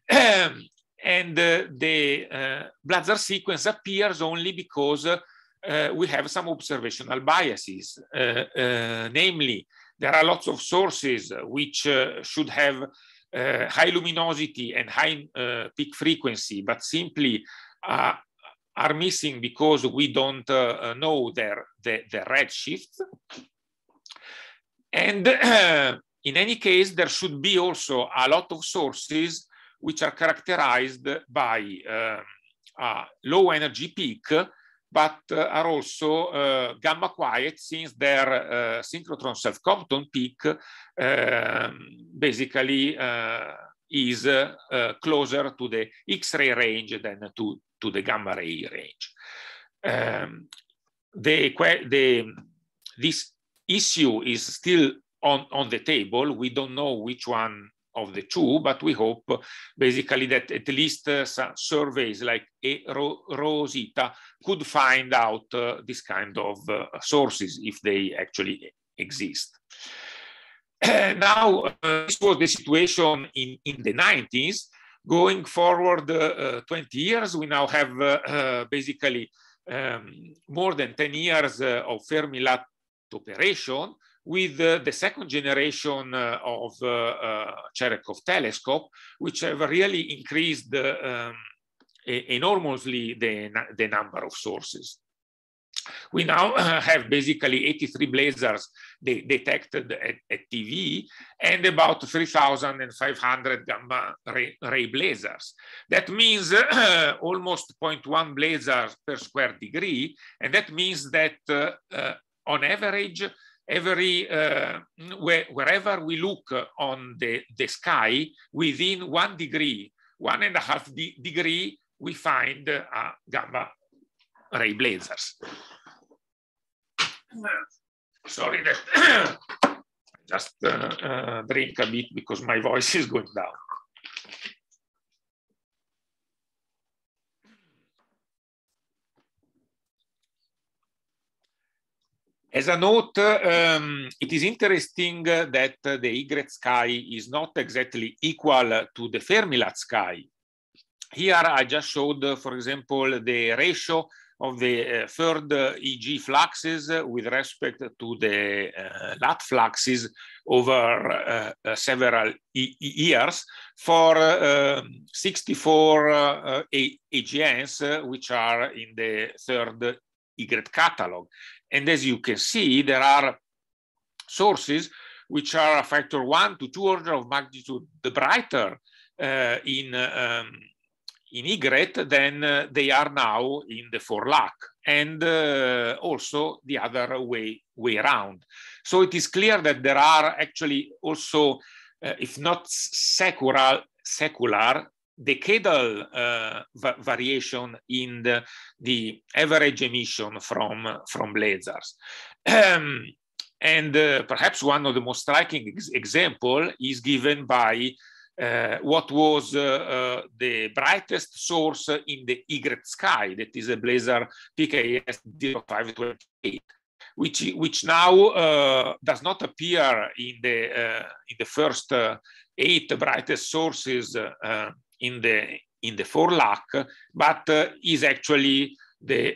and the uh, blazar sequence appears only because we have some observational biases, namely, there are lots of sources which should have uh, high luminosity and high uh, peak frequency, but simply uh, are missing because we don't uh, uh, know their the, the redshift. And in any case, there should be also a lot of sources which are characterized by uh, a low energy peak but uh, are also uh, gamma quiet since their uh, synchrotron self-compton peak um, basically uh, is uh, closer to the X-ray range than to, to the gamma ray range. Um, the, the, this issue is still on, on the table. We don't know which one of the two, but we hope uh, basically that at least uh, some surveys like Rosita could find out uh, this kind of sources if they actually exist. now, this was the situation in, in the 90s. Going forward uh, 20 years, we now have uh, uh, basically um, more than 10 years of Fermilab operation with uh, the second generation uh, of uh, Cherenkov telescope, which have really increased um, enormously the, the number of sources. We now uh, have basically 83 blazars de detected at, at, TV and about 3,500 gamma ray, ray, blazars. That means uh, almost 0.1 blazars per square degree. And that means that uh, on average, every uh, where, wherever we look on the, the sky within one degree one and a half de degree we find uh, gamma ray blazers sorry that just uh, uh, drink a bit because my voice is going down As a note, um, it is interesting that the Ygret sky is not exactly equal to the Fermilat sky. Here I just showed, for example, the ratio of the uh, third uh, EG fluxes uh, with respect to the uh, lat fluxes over uh, uh, several e years for um, 64 AGNs, which are in the third Y catalog. And as you can see, there are sources which are a factor one to two order of magnitude the brighter uh, in, um, in egret than uh, they are now in the forlac and uh, also the other way, way around. So it is clear that there are actually also, uh, if not secular, secular decadal uh, va variation in the, the, average emission from, from lasers. Um, and uh, perhaps one of the most striking ex example is given by uh, what was uh, uh the brightest source in the Y sky, that is a blazer PKS 0528, which, which now uh, does not appear in the, uh, in the first eight brightest sources in the in the lakh, but is actually the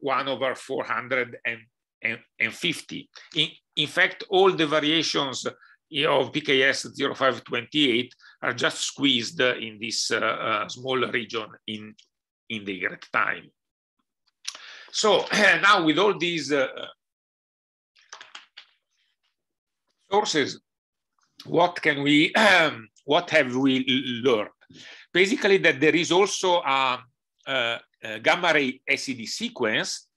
1 over 450. In, in fact, all the variations of PKS 0528 are just squeezed in this uh, uh, small region in, in the great time. So now with all these uh, sources, what can we, what have we learned? Basically, that there is also a, a, a gamma ray SED sequence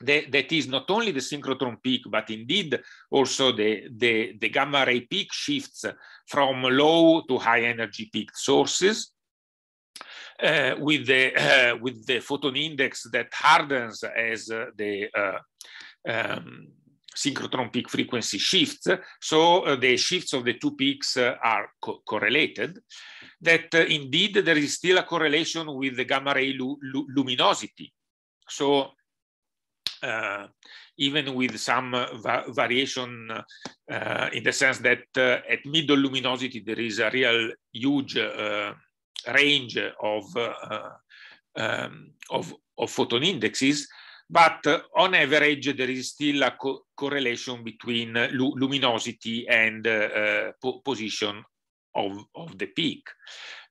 that, that is not only the synchrotron peak, but indeed also the, the, the gamma ray peak shifts from low to high energy peak sources. Uh, with the uh, with the photon index that hardens as uh, the uh, um, synchrotron peak frequency shifts. So uh, the shifts of the two peaks uh, are co correlated. That uh, indeed there is still a correlation with the gamma ray lu lu luminosity. So uh, even with some uh, va variation uh, in the sense that at middle luminosity there is a real huge range of, um, of, of photon indexes, but on average, there is still a co correlation between luminosity and uh, po position of, of, the peak.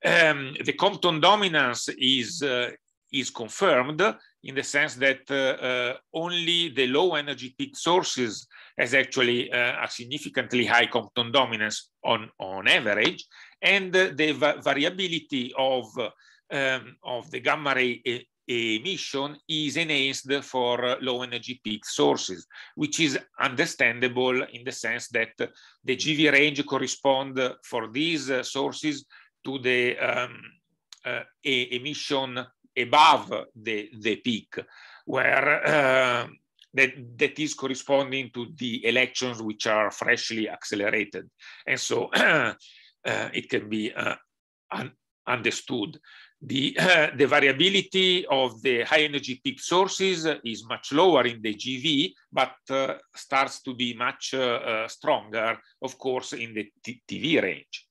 Um, the Compton dominance is, uh, is confirmed in the sense that uh, uh, only the low energy peak sources has actually uh, a significantly high Compton dominance on, on average, and uh, the va variability of, um, of the gamma ray emission is enhanced for low energy peak sources, which is understandable in the sense that the GV range correspond for these uh, sources to the um, uh, emission above the, the peak, where uh, that, that is corresponding to the electrons which are freshly accelerated. And so uh, it can be uh, understood. The, uh, the variability of the high energy peak sources is much lower in the GV, but uh, starts to be much uh, uh stronger, of course, in the TV range.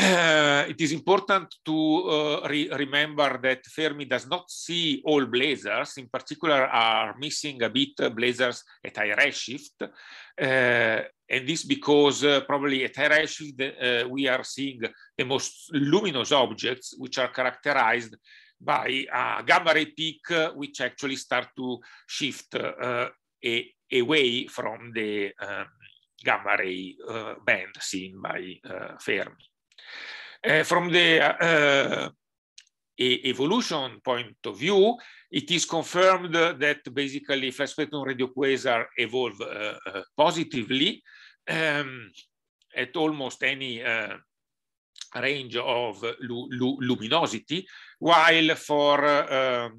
Eh, it is important to eh, re remember that Fermi does not see all blazars, in particular are missing a bit blazars at high redshift. Eh, and this because probably at high redshift we are seeing the most luminous objects which are characterized by a gamma ray peak which actually start to shift away from the um, gamma ray uh, band seen by uh, Fermi. Uh, from the uh, uh evolution point of view, it is confirmed that basically flat spectrum quasar evolve uh, uh, positively um, at almost any uh, range of lu lu luminosity, while for um,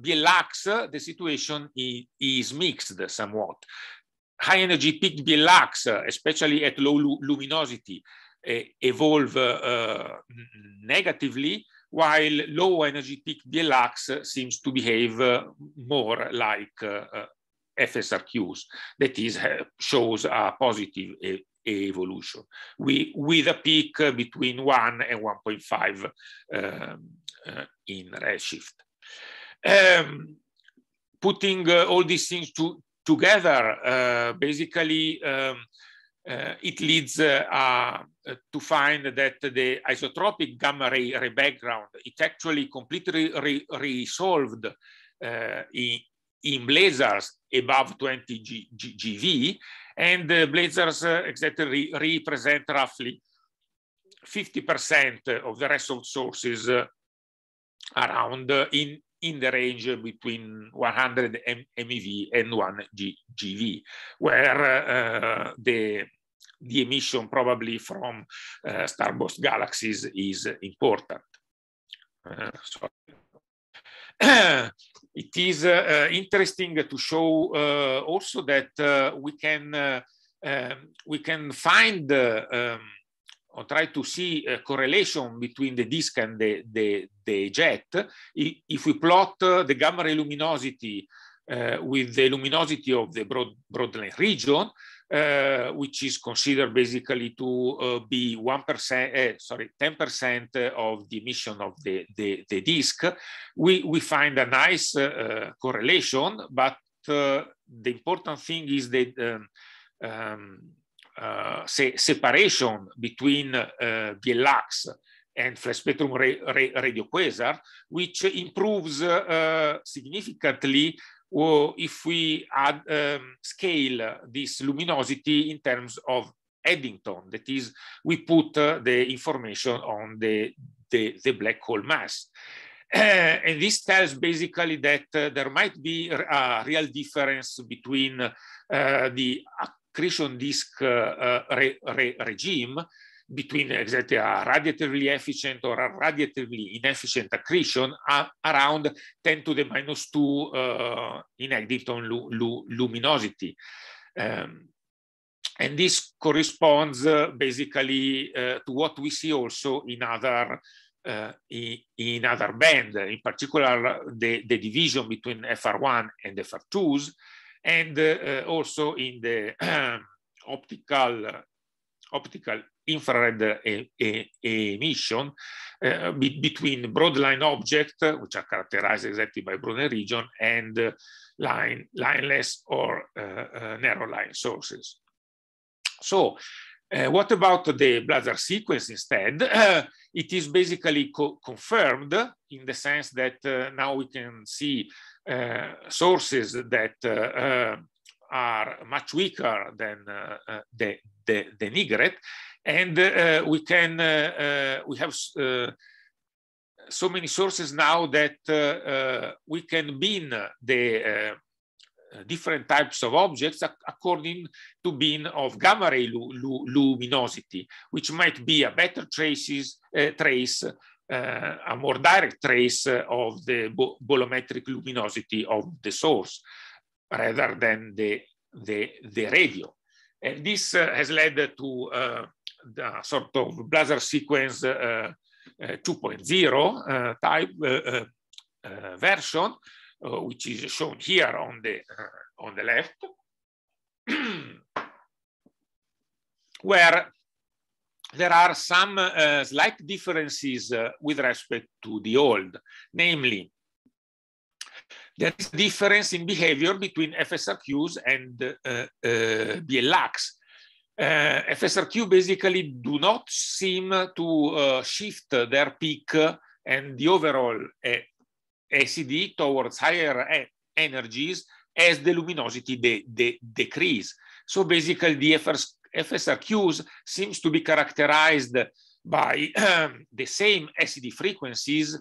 BLX, the situation is mixed somewhat. High energy peak BLX, especially at low lu luminosity, evolve uh, negatively, while low energy peak DLX seems to behave uh, more like uh, FSRQs, that is, shows a positive evolution we, with a peak between 1 and 1.5 um, uh, in redshift. Um, putting uh, all these things to, together, uh, basically, um, uh, it leads uh, uh, to find that the isotropic gamma ray, ray background, it actually completely re resolved in, in blazars above 20 G, G, GV, and the blazars exactly re represent roughly 50% of the rest of sources around in, in the range between 100 MeV and 1 G, GV, where uh, the the emission probably from uh, starburst galaxies is important. Uh, it is uh, interesting to show uh, also that uh, we can um, we can find um, or try to see a correlation between the disk and the, the, the jet. If we plot uh, the gamma ray luminosity uh, with the luminosity of the broad, Broadland region, uh, which is considered basically to uh, be 1%, uh, eh, sorry, 10% of the emission of the, the, the disk, we, we find a nice correlation, but the important thing is the um, um, se separation between BLX and flash spectrum ra ra radio quasar, which improves significantly well, if we add, um, scale this luminosity in terms of Eddington, that is, we put uh, the information on the, the, the black hole mass. Uh, and this tells basically that uh, there might be a real difference between uh, the accretion disk uh, uh, re re regime between exactly eh, a radiatively efficient or a radiatively inefficient accretion around 10 to the minus 2 uh, eh, inactivton lu lu luminosity. Um, and this corresponds uh, basically uh, to what we see also in other uh, in, other band, in particular the, the division between FR1 and FR2s, and also in the optical optical infrared eh, eh, emission eh, be between broadline objects, which are characterized exactly by Brunner region, and line, lineless or narrow line sources. So uh, what about the Blazar sequence instead? Uh, it is basically co confirmed in the sense that uh, now we can see sources that are much weaker than uh, uh, the, the, the Negret. And uh, we can, we have so many sources now that we can bin the different types of objects according to bin of gamma ray lu lu luminosity, which might be a better traces, uh, trace, uh, a more direct trace of the bo bolometric luminosity of the source rather than the, the, the radio. And this uh, has led to the uh, sort of Blazor sequence uh, 2.0 type version, which is shown here on the, on the left, where there are some uh, slight differences uh, with respect to the old, namely there is a difference in behavior between FSRQs and uh, uh BLX. Uh, FSRQ basically do not seem to uh, shift their peak and the overall ACD towards higher energies as the luminosity de de decrease. So basically, the FS FSRQs seems to be characterized by the same SED frequencies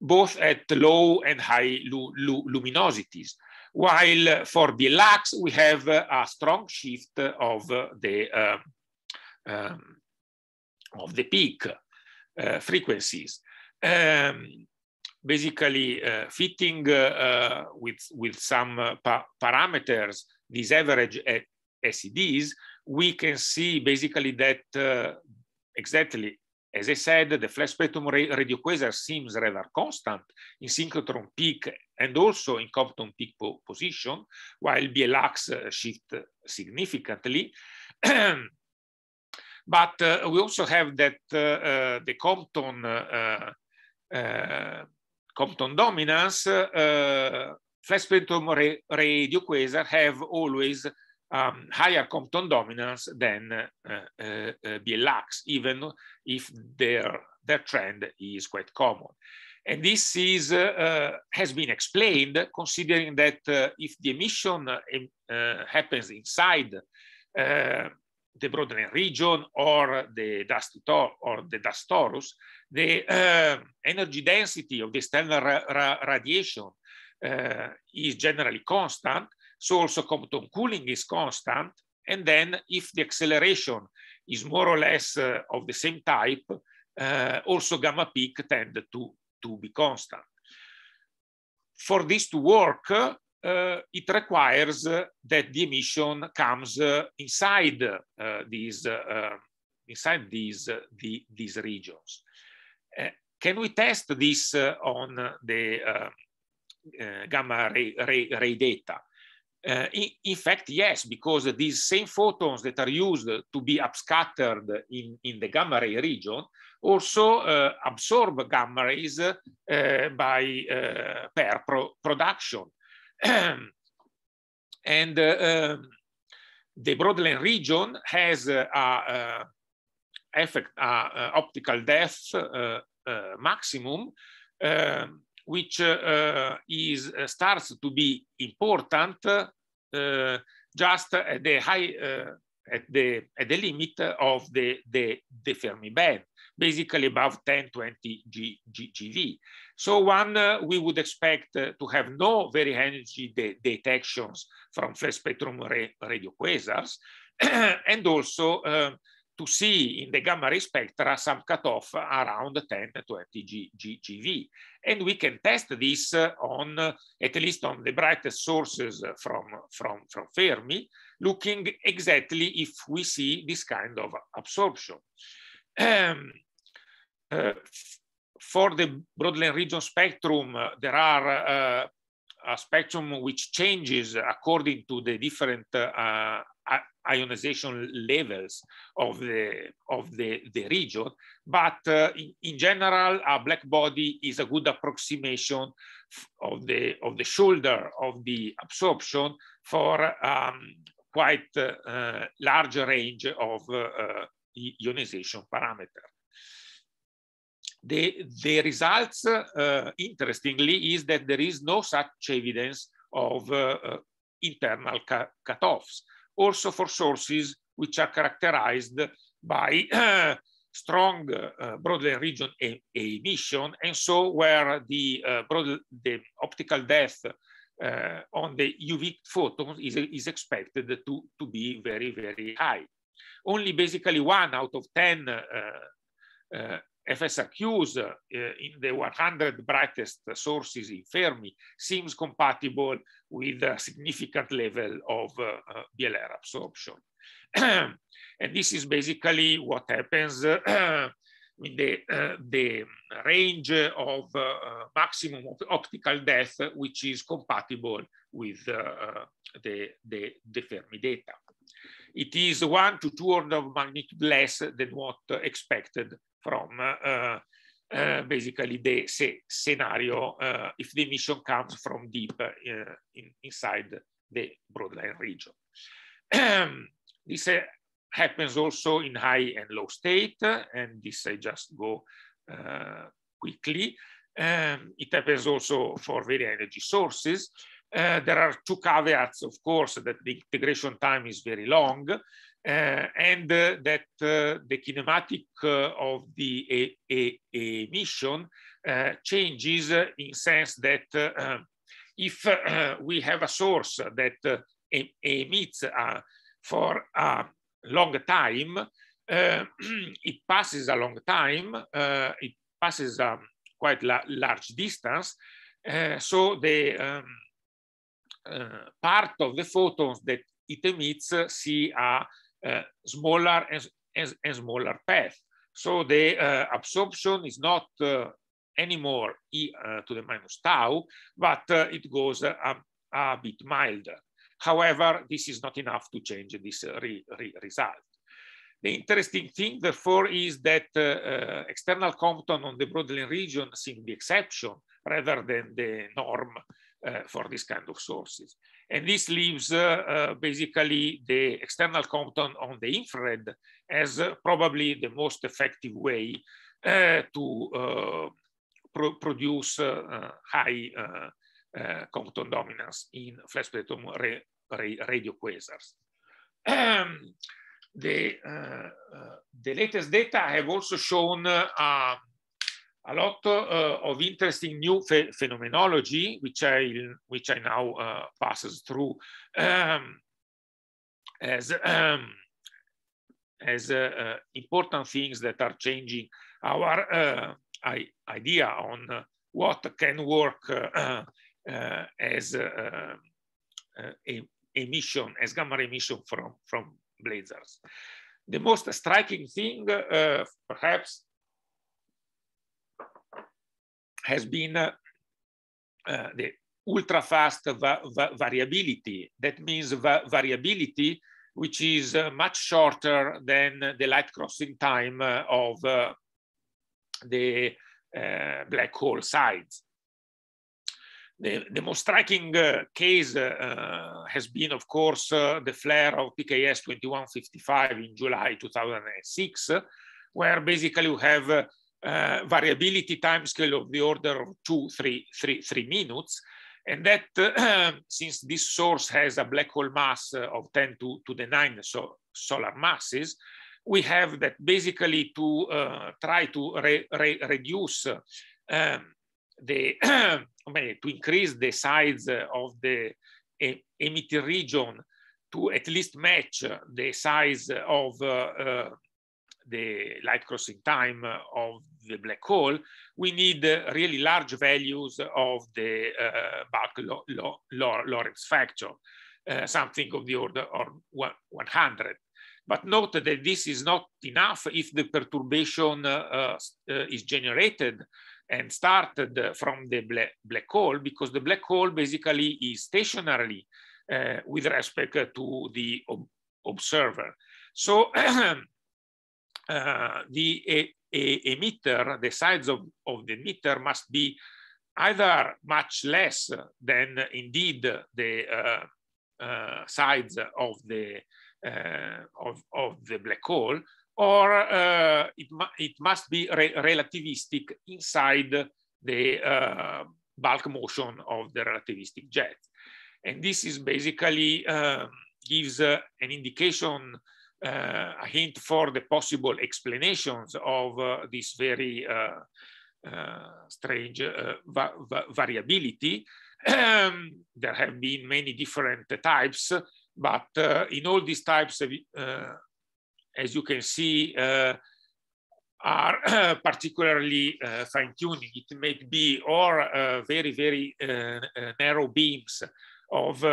both at low and high lu lu luminosities. While for the lux, we have a strong shift of the, um, um of the peak uh, frequencies. Um, basically, uh, fitting uh, uh with, with some uh, pa parameters, these average uh, SEDs, we can see basically that exactly as I said, the flash spectrum radioquasar seems rather constant in synchrotron peak and also in Compton peak po position, while BLX uh, shift significantly. but uh, we also have that uh, uh the Compton uh, uh Compton dominance, flash spectrum ra radioquasar have always um, higher Compton dominance than uh, uh, uh, BLX, even if their, their trend is quite common. And this is, has been explained considering that if the emission happens inside the Broadland region or the tor or the dust torus, the uh, energy density of the stellar ra ra radiation uh, is generally constant, so also Compton cooling is constant. And then if the acceleration is more or less uh, of the same type, uh, also gamma peak tend to, to be constant. For this to work, uh, it requires uh, that the emission comes uh, uh, um, inside these inside these the, these regions. can we test this on the gamma ray, ray, ray data? Uh, in, in, fact, yes, because these same photons that are used to be upscattered in, in the gamma ray region also uh, absorb gamma rays uh, by uh, pair pro production. and uh, um, the Broadland region has a, effect, optical depth maximum um, which uh, uh, is uh, starts to be important just at the high at the at the limit of the the, the Fermi band, basically above 10 20 G, G, GV. So one uh, we would expect uh, to have no very energy de detections from flat spectrum ra radio quasars, and also uh, to see in the gamma ray spectra some cutoff around 10 to 20 GGV, And we can test this on, at least on the brightest sources from, from, from Fermi, looking exactly if we see this kind of absorption. Um, uh, for the Broadland region spectrum, uh, there are uh, a spectrum which changes according to the different uh, ionization levels of the, of the, the region, but uh, in, in, general, a black body is a good approximation of the, of the shoulder of the absorption for um, quite uh, uh large range of uh, uh ionization parameter. The, the results, uh, interestingly, is that there is no such evidence of uh, internal cutoffs also for sources which are characterized by strong uh, broadband region emission, and so where the, uh, broad, the optical depth uh, on the UV photons is, is expected to, to be very, very high. Only basically one out of 10 uh, uh, FSAQs uh, in the 100 brightest sources in Fermi seems compatible with a significant level of uh, uh BLR absorption. and this is basically what happens uh, in the, uh, the range of maximum optical depth, which is compatible with the, the, the Fermi data it is one to two order of magnitude less than what expected from eh, eh, basically the scenario eh, if the emission comes from deep in, inside the broadline region. this happens also in high and low state, and this I just go quickly. Um, it happens also for various energy sources. Uh, there are two caveats, of course, that the integration time is very long. Uh, and uh, that uh, the kinematic of the emission changes in sense that um, if we have a source that emits for a long time, it passes a long time, it passes a quite la large distance, uh, so the um, uh, part of the photons that it emits see a uh, smaller and, and, and, smaller path. So the uh, absorption is not uh, anymore e to the minus tau, but it goes a, a, bit milder. However, this is not enough to change this re, re result. The interesting thing, therefore, is that uh, uh, external Compton on the Broadland region seem the exception rather than the norm uh, for this kind of sources. And this leaves uh, uh, basically the external Compton on the infrared as probably the most effective way to pro produce high Compton dominance in flash spectrum ra ra radio quasars. Um, the, uh, uh, the latest data have also shown uh, a lot uh, of interesting new ph phenomenology, which I, which I now uh, passes through um, as, um, as uh, important things that are changing our idea on what can work as emission, as gamma emission from, from blazers. The most striking thing, perhaps, has been uh, uh, the ultra fast va va variability. That means va variability which is uh, much shorter than the light crossing time uh, of uh, the uh, black hole size. The, the most striking case has been, of course, the flare of PKS 2155 in July 2006, where basically we have uh, variability variability timescale of the order of two, three, three, three minutes. And that uh, since this source has a black hole mass uh, of 10 to, to the nine so solar masses, we have that basically to uh, try to re re reduce um, the, to increase the size uh, of the emitter region to at least match the size of the light crossing time of the black hole, we need really large values of the uh, bulk Lorentz factor, uh, something of the order of 100. But note that this is not enough if the perturbation uh, uh is generated and started from the black hole, because the black hole basically is stationary uh, with respect to the observer. So Uh, the a, a, the size of, of the emitter must be either much less than indeed the uh, uh, size of the uh, of, of the black hole, or uh, it, it must be re relativistic inside the bulk motion of the relativistic jet. And this is basically um, gives an indication uh, a hint for the possible explanations of uh, this very uh, strange va va variability. there have been many different types, but in all these types, as you can see, are particularly uh, fine-tuning. It may be or uh, very, very narrow beams of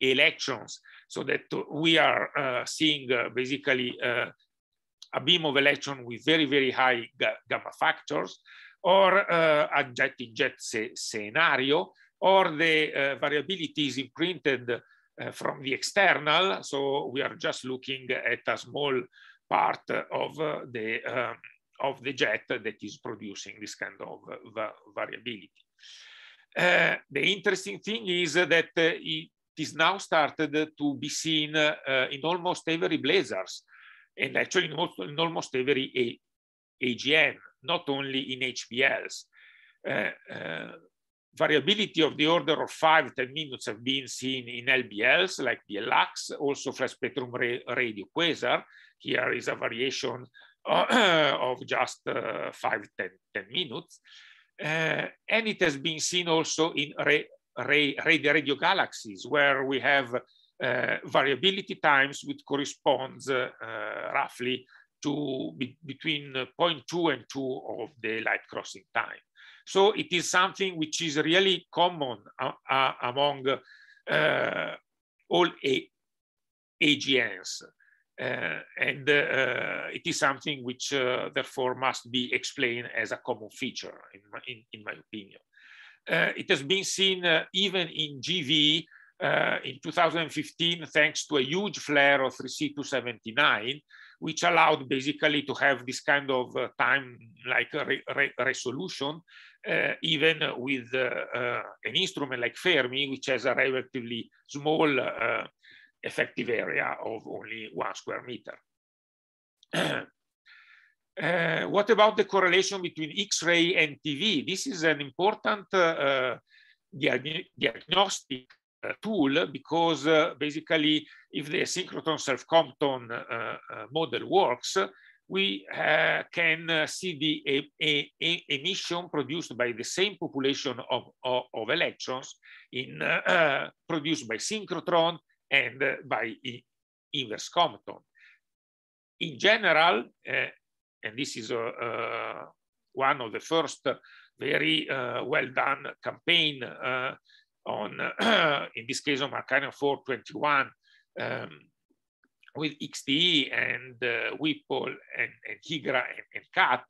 electrons so that uh, we are uh, seeing uh, basically a beam of electron with very, very high gamma factors, or uh, a jet in jet scenario, or the uh, variability is imprinted uh, from the external. So we are just looking at a small part of the um, of the jet that is producing this kind of variability. the interesting thing is that it, is now started to be seen uh, in almost every Blazers and actually in almost every AGM, not only in HBLs. Uh, uh, variability of the order of 5 10 minutes have been seen in LBLs like BLX, also flat spectrum radio quasar. Here is a variation of just uh, 5 10, 10 minutes. Uh, and it has been seen also in re ray, radio galaxies, where we have uh, variability times which corresponds uh, roughly to be between uh, 0.2 and 2 of the light crossing time. So it is something which is really common uh, uh, among all A AGNs. Uh, and uh, it is something which uh, therefore must be explained as a common feature in my, in, in my opinion. Uh, it has been seen uh, even in GV uh, in 2015, thanks to a huge flare of 3C279, which allowed basically to have this kind of uh, time like re re resolution, uh, even with uh, an instrument like Fermi, which has a relatively small effective area of only one square meter. Uh, what about the correlation between X-ray and TV? This is an important uh, uh diagnostic uh, tool because uh, basically if the synchrotron self-compton model works, we can see the emission produced by the same population of, of, of electrons in, produced by synchrotron and by inverse compton. In general, and this is uh, uh, one of the first very uh, well done campaign on, in this case, on Markarian 421 um, with XDE and uh, Whipple and, and Higra and, and CAT.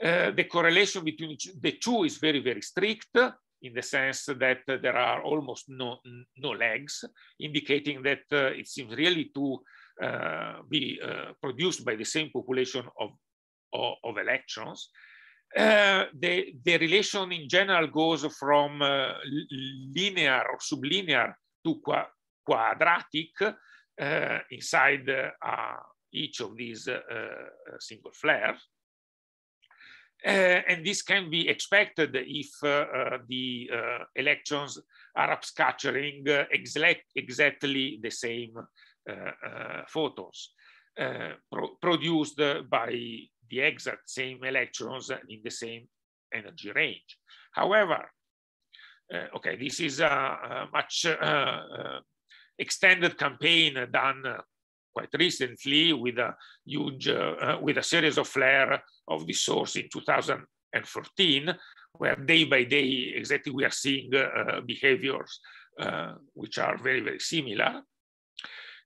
Uh, the correlation between the two is very, very strict in the sense that uh, there are almost no, no legs, indicating that uh, it seems really to be produced by the same population of of, of Uh, the, the relation in general goes from uh, linear or sublinear to qua quadratic uh, inside uh, each of these uh, uh, single flares. and this can be expected if the electrons are upscattering exact, exactly the same photons pro produced by the exact same electrons in the same energy range. However, uh, okay, this is a, a much uh, uh extended campaign done uh, quite recently with a huge, uh, with a series of flare of the source in 2014, where day by day, exactly we are seeing behaviors which are very, very similar.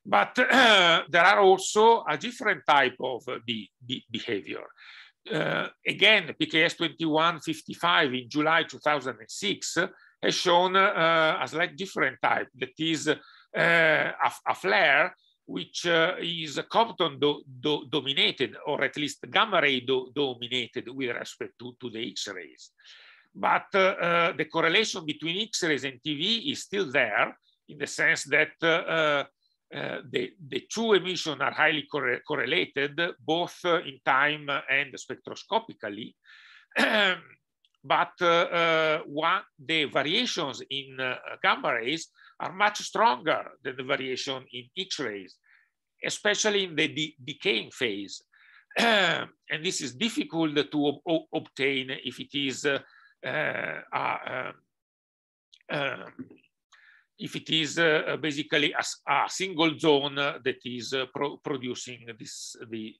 But there are also a different type of be be behavior. Uh, again, PKS 2155 in July 2006 has shown uh, a slight different type that is uh, a, a flare which uh, is Compton do, do dominated, or at least gamma ray do, dominated with respect to, to the X-rays. But uh, uh, the correlation between X-rays and TV is still there in the sense that Eh, the, the two emissions are highly correlated, both eh, in time and spectroscopically. but uh, one, the variations in gamma rays are much stronger than the variation in X rays, especially in the de decaying phase. and this is difficult to ob obtain if it is uh, uh, if it is uh, basically a, a, single zone that is uh, pro producing this, the,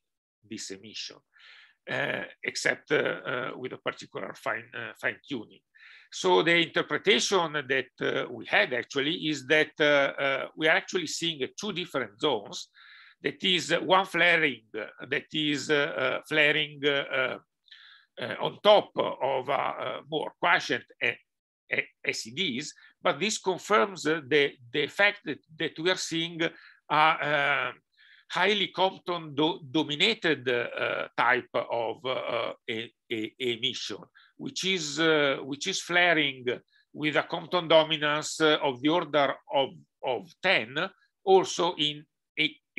this emission, uh, except uh, uh, with a particular fine, uh, fine tuning. So the interpretation that we had actually is that we are actually seeing two different zones. That is one flaring that is flaring on top of more quotient SEDs, but this confirms the, the fact that, that we are seeing a highly Compton do dominated uh, type of a, uh, a emission, which is, uh, which is flaring with a Compton dominance of the order of, of 10, also in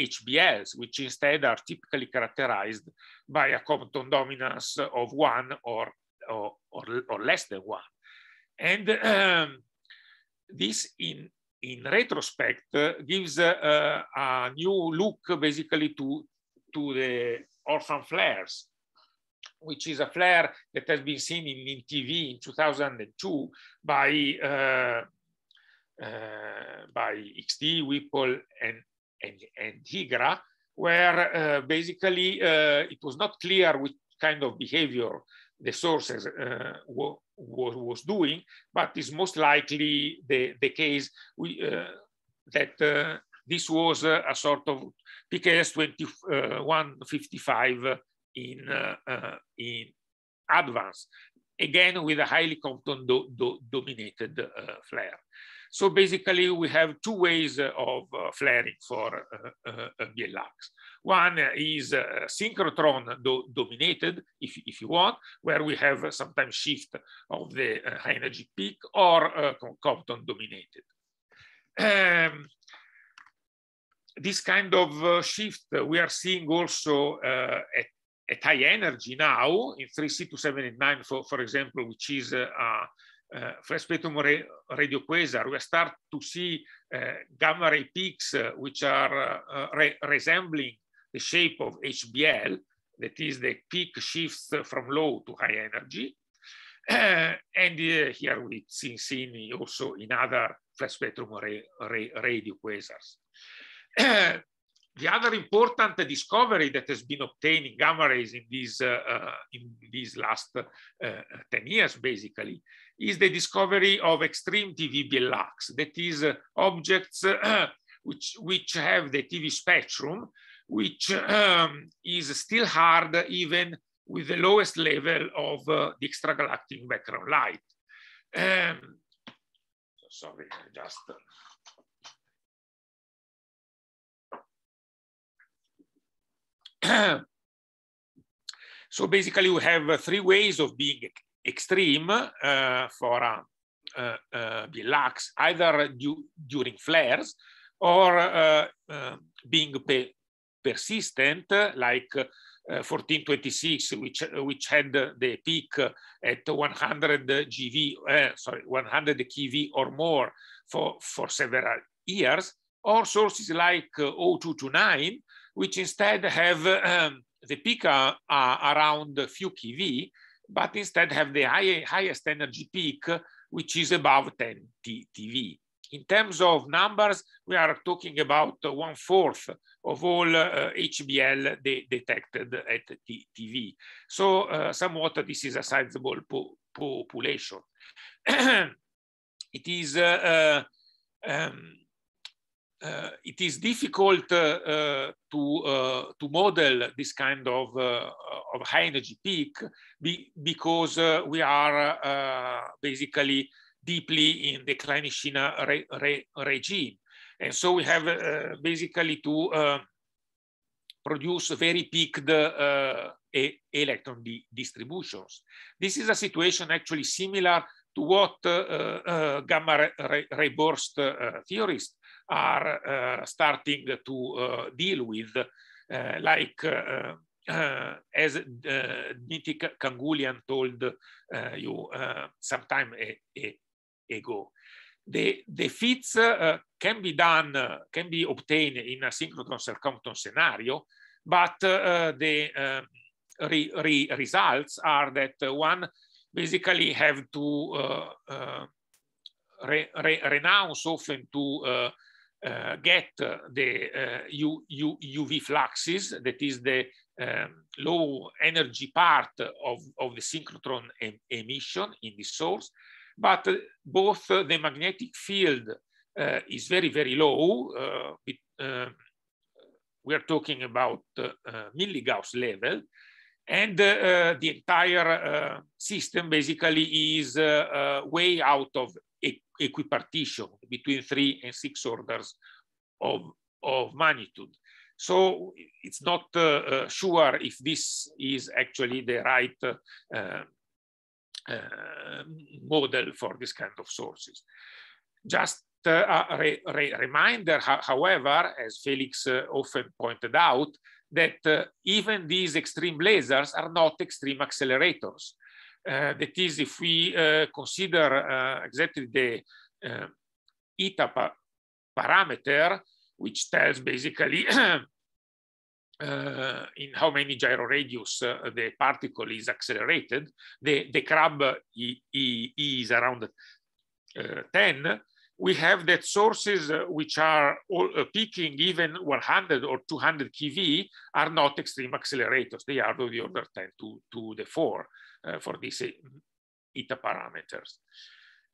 HBLs, which instead are typically characterized by a Compton dominance of one or, or, or, or less than one. And um, this in in retrospect uh, gives uh, uh, a new look basically to to the orphan flares which is a flare that has been seen in, in TV in 2002 by uh, by XD, Whipple, and and, and Higra, where basically it was not clear which kind of behavior the sources uh, was, was doing, but it's most likely the, the case we, uh, that uh, this was uh, a sort of PKS 2155 uh, in, uh, in advance, again with a highly Compton do, do, dominated flare. So basically, we have two ways uh, of uh, flaring for BLX. Uh, One is synchrotron do dominated, if, if you want, where we have sometimes shift of the high energy peak or Compton dominated. Um, this kind of shift we are seeing also at at high energy now in 3C2789, for, for example, which is uh, Eh, respect spectrum radio quasar, we start to see eh, gamma ray peaks which are eh, re resembling the shape of HBL, that is the peak shifts from low to high energy. Uh, and uh, here we see seen also in other flat spectrum ray, ray, radio quasars. Uh, the other important discovery that has been obtained in gamma rays in these, in these last 10 years, basically, is the discovery of extreme TV bellacs, that is uh, objects which, which have the TV spectrum, which um, is still hard even with the lowest level of uh, the extragalactic background light. Um, sorry, just uh, so basically we have uh, three ways of being extreme eh, for eh, eh, lux, either du during flares or being persistent, like 1426, which which had the peak at 100 GV, sorry, 100 kV or more for for several years, or sources like 0229, which instead have um, the peak uh, uh, around a few kV but instead have the high, highest energy peak, which is above 10 TV. In terms of numbers, we are talking about one fourth of all uh, HBL de detected at TV. So uh, somewhat this is a sizable po population. it is uh, uh um, uh, it is difficult uh, uh to, uh, to model this kind of, uh, of high energy peak be, because we are basically deeply in the Kleinschina re re regime. And so we have basically to produce very peaked electron di distributions. This is a situation actually similar to what uh, uh, gamma ray, burst uh, theorists are uh, starting to uh, deal with, uh, like as Nitik Kangulian told you some time ago the, the fits uh, can be done, uh, can be obtained in a synchrotron circumpton scenario, but uh, the re, re results are that one basically have to re, renounce often to uh, get the uh, U, U, UV fluxes, that is the um, low energy part of, of the synchrotron em emission in the source, but uh, both the magnetic field is very, very low. It, um, we are talking about milligauss level, and uh, uh, the entire uh, system basically is way out of equipartition between three and six orders of, of magnitude. So it's not uh, uh, sure if this is actually the right uh, uh model for this kind of sources. Just uh, a re re reminder, however, as Felix uh, often pointed out, that even these extreme lasers are not extreme accelerators that is, if we consider eh, exactly the eh, eta pa parameter, which tells basically Uh, in how many gyro radius uh, the particle is accelerated. The, the crab e, e, e is around uh, 10. We have that sources which are all, peaking even 100 or 200 kV are not extreme accelerators. They are of the order 10 to, to the 4. Eh, for these eta parameters.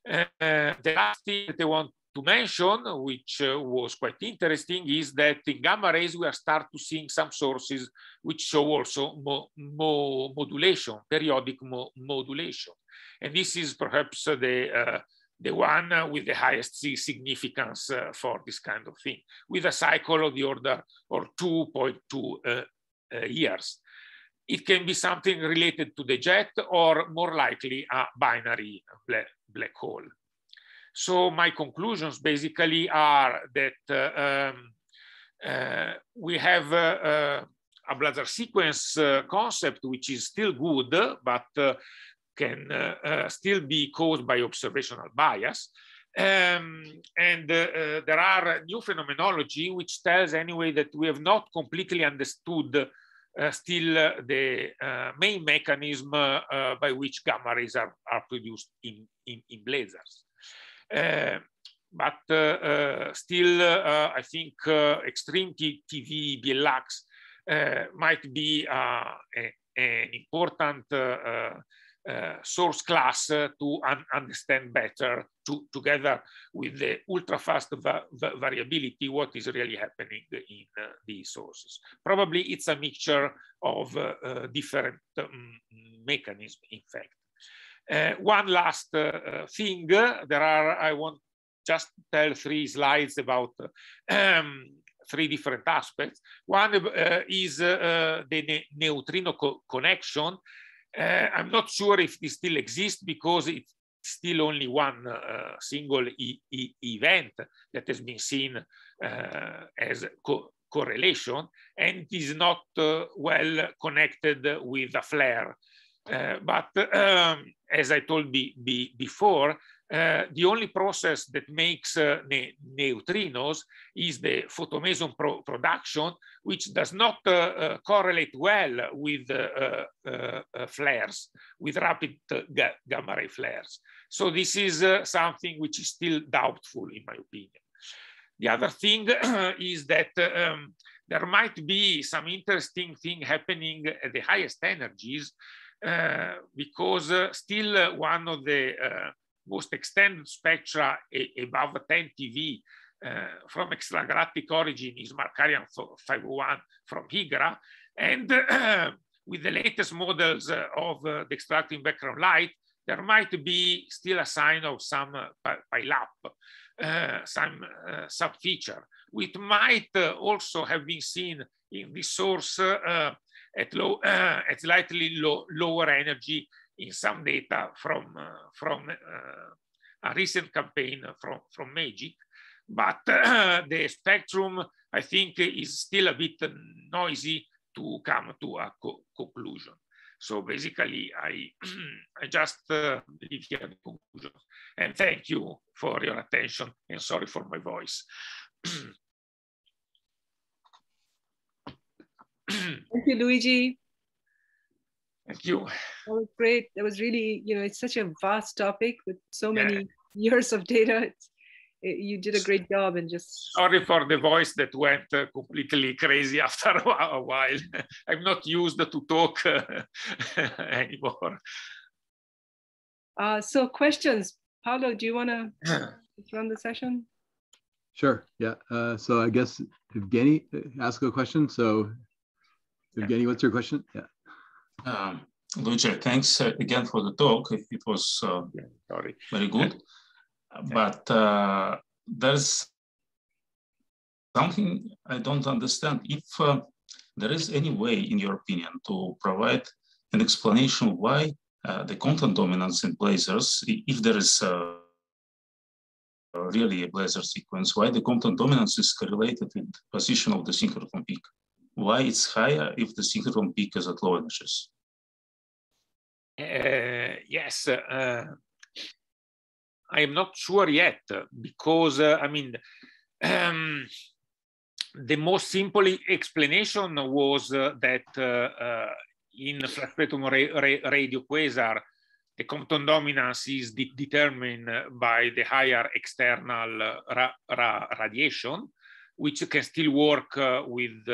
Eh, the last thing that I want to mention, which uh, was quite interesting, is that in gamma rays we are start to seeing some sources which show also mo mo modulation, periodic mo modulation, and this is perhaps the uh, the one with the highest significance uh, for this kind of thing, with a cycle of the order or 2.2 years. It can be something related to the jet or more likely a binary black hole. So my conclusions basically are that uh, um, uh, we have uh, uh, a blazar sequence uh, concept, which is still good, but uh, can still be caused by observational bias. Um, and there are new phenomenology which tells anyway that we have not completely understood uh, still the uh, main mechanism uh, by which gamma rays are, are produced in, in, in blazers. but still, I think extreme TV BLX might be an important uh, source class uh, to un understand better to, together with the ultra-fast va va variability what is really happening in uh, sources. Probably it's a mixture of uh, uh, different um, mechanisms, in fact. Uh, one last thing, there are, I want just tell three slides about um, three different aspects. One is the ne neutrino co connection uh, I'm not sure if this still exists because it's still only one uh, single e e event that has been seen uh, as co correlation and is not uh, well connected with a flare. Uh, but um, as I told be be before, uh, the only process that makes uh, ne neutrinos is the photomeson pro production, which does not uh, uh correlate well with uh, flares, with rapid ga gamma ray flares. So this is something which is still doubtful, in my opinion. The other thing is that um, there might be some interesting thing happening at the highest energies because still one of the most extended spectra above 10 TV uh, from extragalactic origin is Markarian 501 from Higra. And uh, with the latest models uh, of uh, the extracting background light, there might be still a sign of some uh, pileup, uh, some sub-feature, which might also have been seen in the source at, low, at slightly low, lower energy in some data from, uh, from uh, a recent campaign from, from Magic, but the spectrum, I think, is still a bit noisy to come to a co conclusion. So basically, I, I just uh, leave here the conclusion. And thank you for your attention and sorry for my voice. thank you, Luigi. Thank you. That was great. That was really, you know, it's such a vast topic with so many years of data. It's, you did a great job and just sorry for the voice that went uh, completely crazy after a while i'm not used to talk uh, anymore uh, so questions paolo do you want to run the session sure yeah uh, so i guess evgeny uh, ask a question so evgeny what's your question yeah um, thanks uh, again for the talk. It was uh, yeah, very good. Yeah. But uh, there's something I don't understand. If uh, there is any way, in your opinion, to provide an explanation why uh, the content dominance in blazers, if there is a, uh, really a blazer sequence, why the content dominance is correlated with position of the synchrotron peak, why it's higher if the synchrotron peak is at low energies. Eh, yes, eh, I am not sure yet because I mean. Um, the most simple explanation was uh, that uh, uh, in flat spectrum ra ra radio quasar, the Compton dominance is de determined by the higher external ra radiation, which can still work with,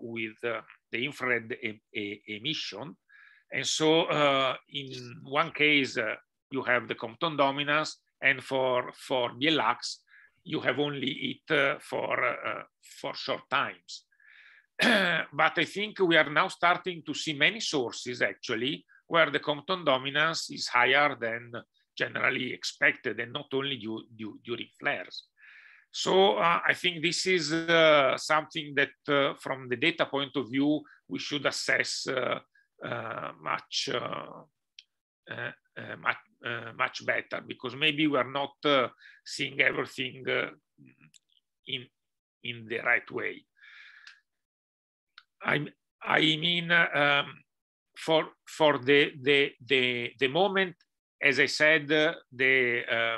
with the infrared e e emission. And so uh, in one case, uh, you have the Compton dominance, and for, for BLX, you have only it uh, for, for short times. but I think we are now starting to see many sources actually where the Compton dominance is higher than generally expected and not only due, due, during flares. So uh, I think this is uh, something that uh, from the data point of view, we should assess Eh, much, eh, eh, much, much better because maybe we are not seeing everything in, in the right way. I, I mean, um, for, for the, the, the, the moment, as I said, the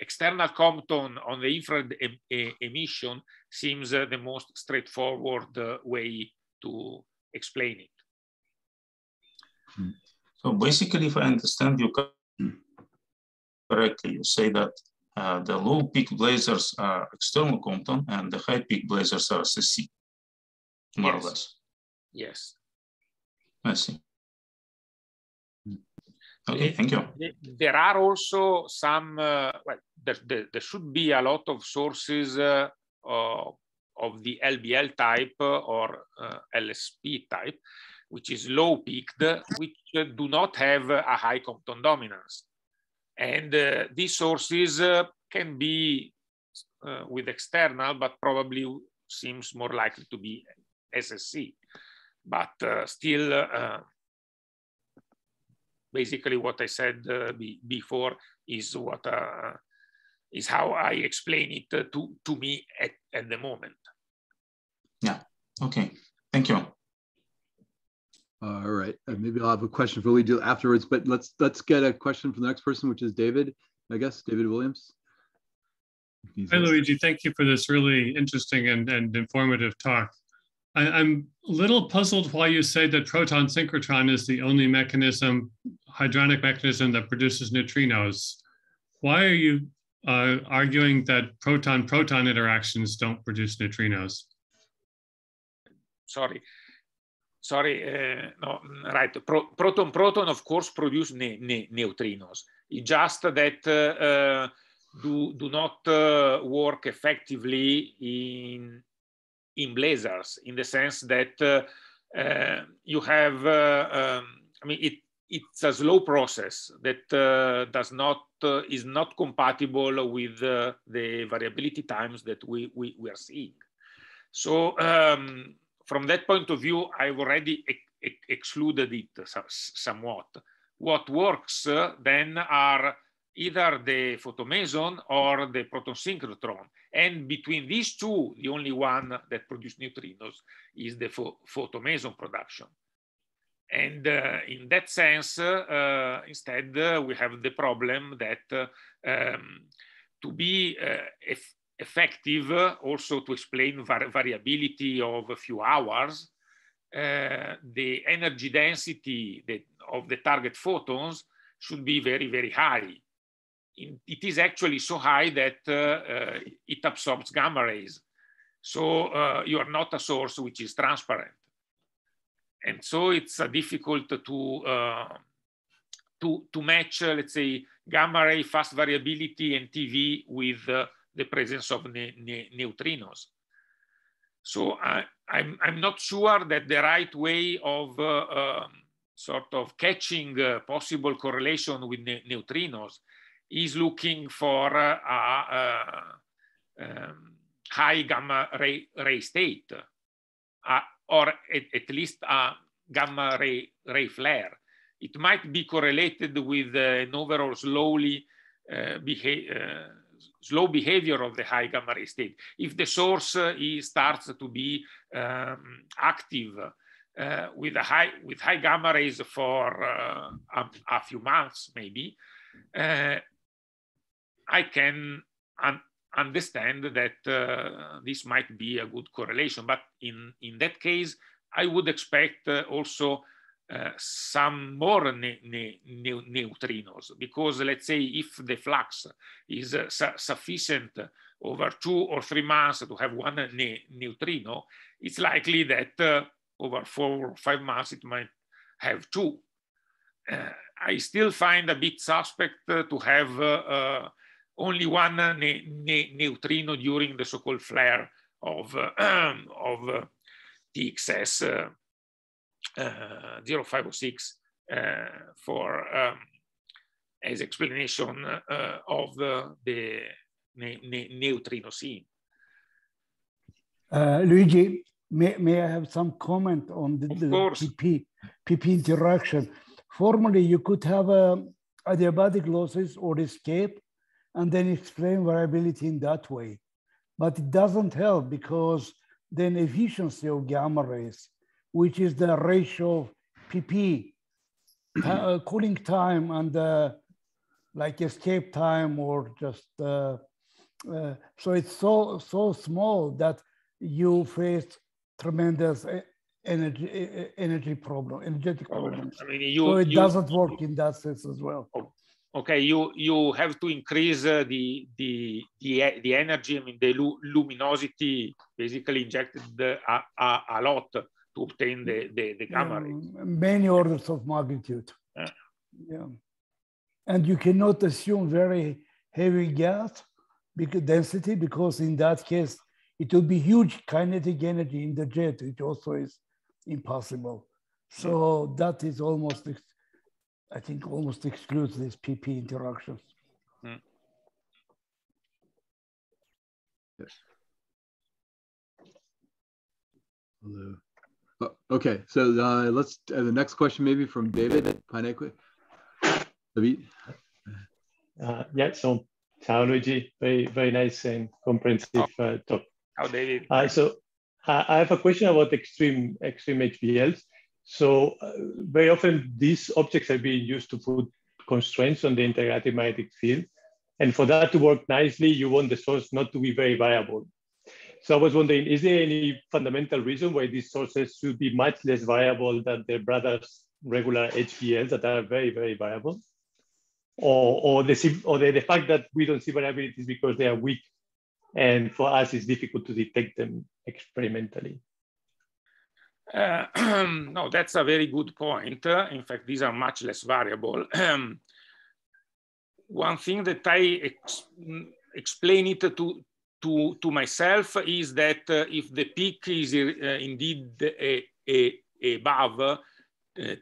external compton on the infrared em em emission seems uh, the most straightforward uh, way to explain it. Hmm. So basically, if I understand you hmm. correctly, you say that uh, the low peak blazers are external Compton and the high peak blazers are CC, more yes. or less. Yes. I see. Hmm. Okay, thank you. There are also some, uh, well, there, there, there, should be a lot of sources uh, of the LBL type uh, or uh, LSP type which is low peaked, which do not have a high Compton dominance. And uh, these sources uh, can be uh, with external, but probably seems more likely to be SSC. But uh, still, uh, basically what I said uh, be before is what is how I explain it to, to me at, at the moment. Yeah, okay, thank you. All right, uh, maybe I'll have a question for Lee afterwards, but let's let's get a question from the next person, which is David, I guess, David Williams. He's Hi, Luigi. Thank you for this really interesting and, and informative talk. I, am a little puzzled why you say that proton synchrotron is the only mechanism, hydronic mechanism that produces neutrinos. Why are you uh, arguing that proton-proton interactions don't produce neutrinos? Sorry sorry, uh, no, right, Pro proton proton, of course, produce ne ne neutrinos. It's just that uh, do, do not eh, work effectively in, in blazars, in the sense that you have, um, I mean, it, it's a slow process that does not, is not compatible with the variability times that we, we, we are seeing. So, um, from that point of view, I've already ex ex excluded it somewhat. What works uh, then are either the photomeson or the proton synchrotron. And between these two, the only one that produces neutrinos is the pho photomeson production. And uh, in that sense, uh, uh, instead, uh, we have the problem that uh, um, to be uh, effective also to explain var variability of a few hours. Uh, the energy density that, of the target photons should be very, very high. In, it is actually so high that uh, uh, it absorbs gamma rays. So uh, you are not a source which is transparent. And so it's difficult to, uh, to, to match, uh, let's say, gamma ray fast variability and TV with the presence of ne ne neutrinos. So I, I'm, I'm not sure that the right way of uh, um, sort of catching possible correlation with ne neutrinos is looking for a, um, high gamma ray, ray state, or at, at least a gamma ray, ray flare. It might be correlated with an overall slowly uh, behave, uh, slow behavior of the high gamma ray state. If the source uh, is, starts to be um, active uh, with, high, with high gamma rays for uh, a, a, few months, maybe, uh, I can un understand that uh, this might be a good correlation. But in, in that case, I would expect uh, also Eh, some more ne ne ne neutrinos because let's say if the flux is uh, su sufficient over two or three months to have one neutrino, it's likely that uh, over four or five months it might have two. I still find a bit suspect to have only one neutrino during the so-called flare of, of TXS uh, oh uh, for um, as explanation uh, of the neutrino scene. Uh, Luigi, may, may I have some comment on the, the PP, PP interaction? Formerly, you could have um, adiabatic losses or escape and then explain variability in that way. But it doesn't help because then efficiency of gamma rays which is the ratio of PP, uh, cooling time and uh, like escape time or just, uh, uh so it's so, so small that you face tremendous energy, energy problem, energetic oh, problems. I mean, you, so it you, doesn't work in that sense as well. Oh, okay, you, you have to increase uh, the, the, the, the energy, I mean, the luminosity basically injected uh, a, a lot to obtain the, the, the gamma rays. Many orders of magnitude. Yeah. yeah. And you cannot assume very heavy gas because density because in that case, it would be huge kinetic energy in the jet, which also is impossible. So that is almost, I think almost excludes these PP interactions. Yes. Hello. Oh, okay, so uh, let's uh, the next question maybe from David Pinequi. Uh, yeah, so ciao Luigi, very very nice and comprehensive uh, talk. How David? Uh, so I have a question about extreme extreme HBLs. So uh, very often these objects are being used to put constraints on the integrated magnetic field. And for that to work nicely, you want the source not to be very variable. So I was wondering, is there any fundamental reason why these sources should be much less viable than their brothers' regular HPLs that are very, very viable? Or, or, the, or the, the fact that we don't see variability is because they are weak and for us it's difficult to detect them experimentally. Uh, no, that's a very good point. Uh, in fact, these are much less variable. One thing that I ex explain it to, to, to myself is that uh, if the peak is uh, indeed a, a, a above, uh,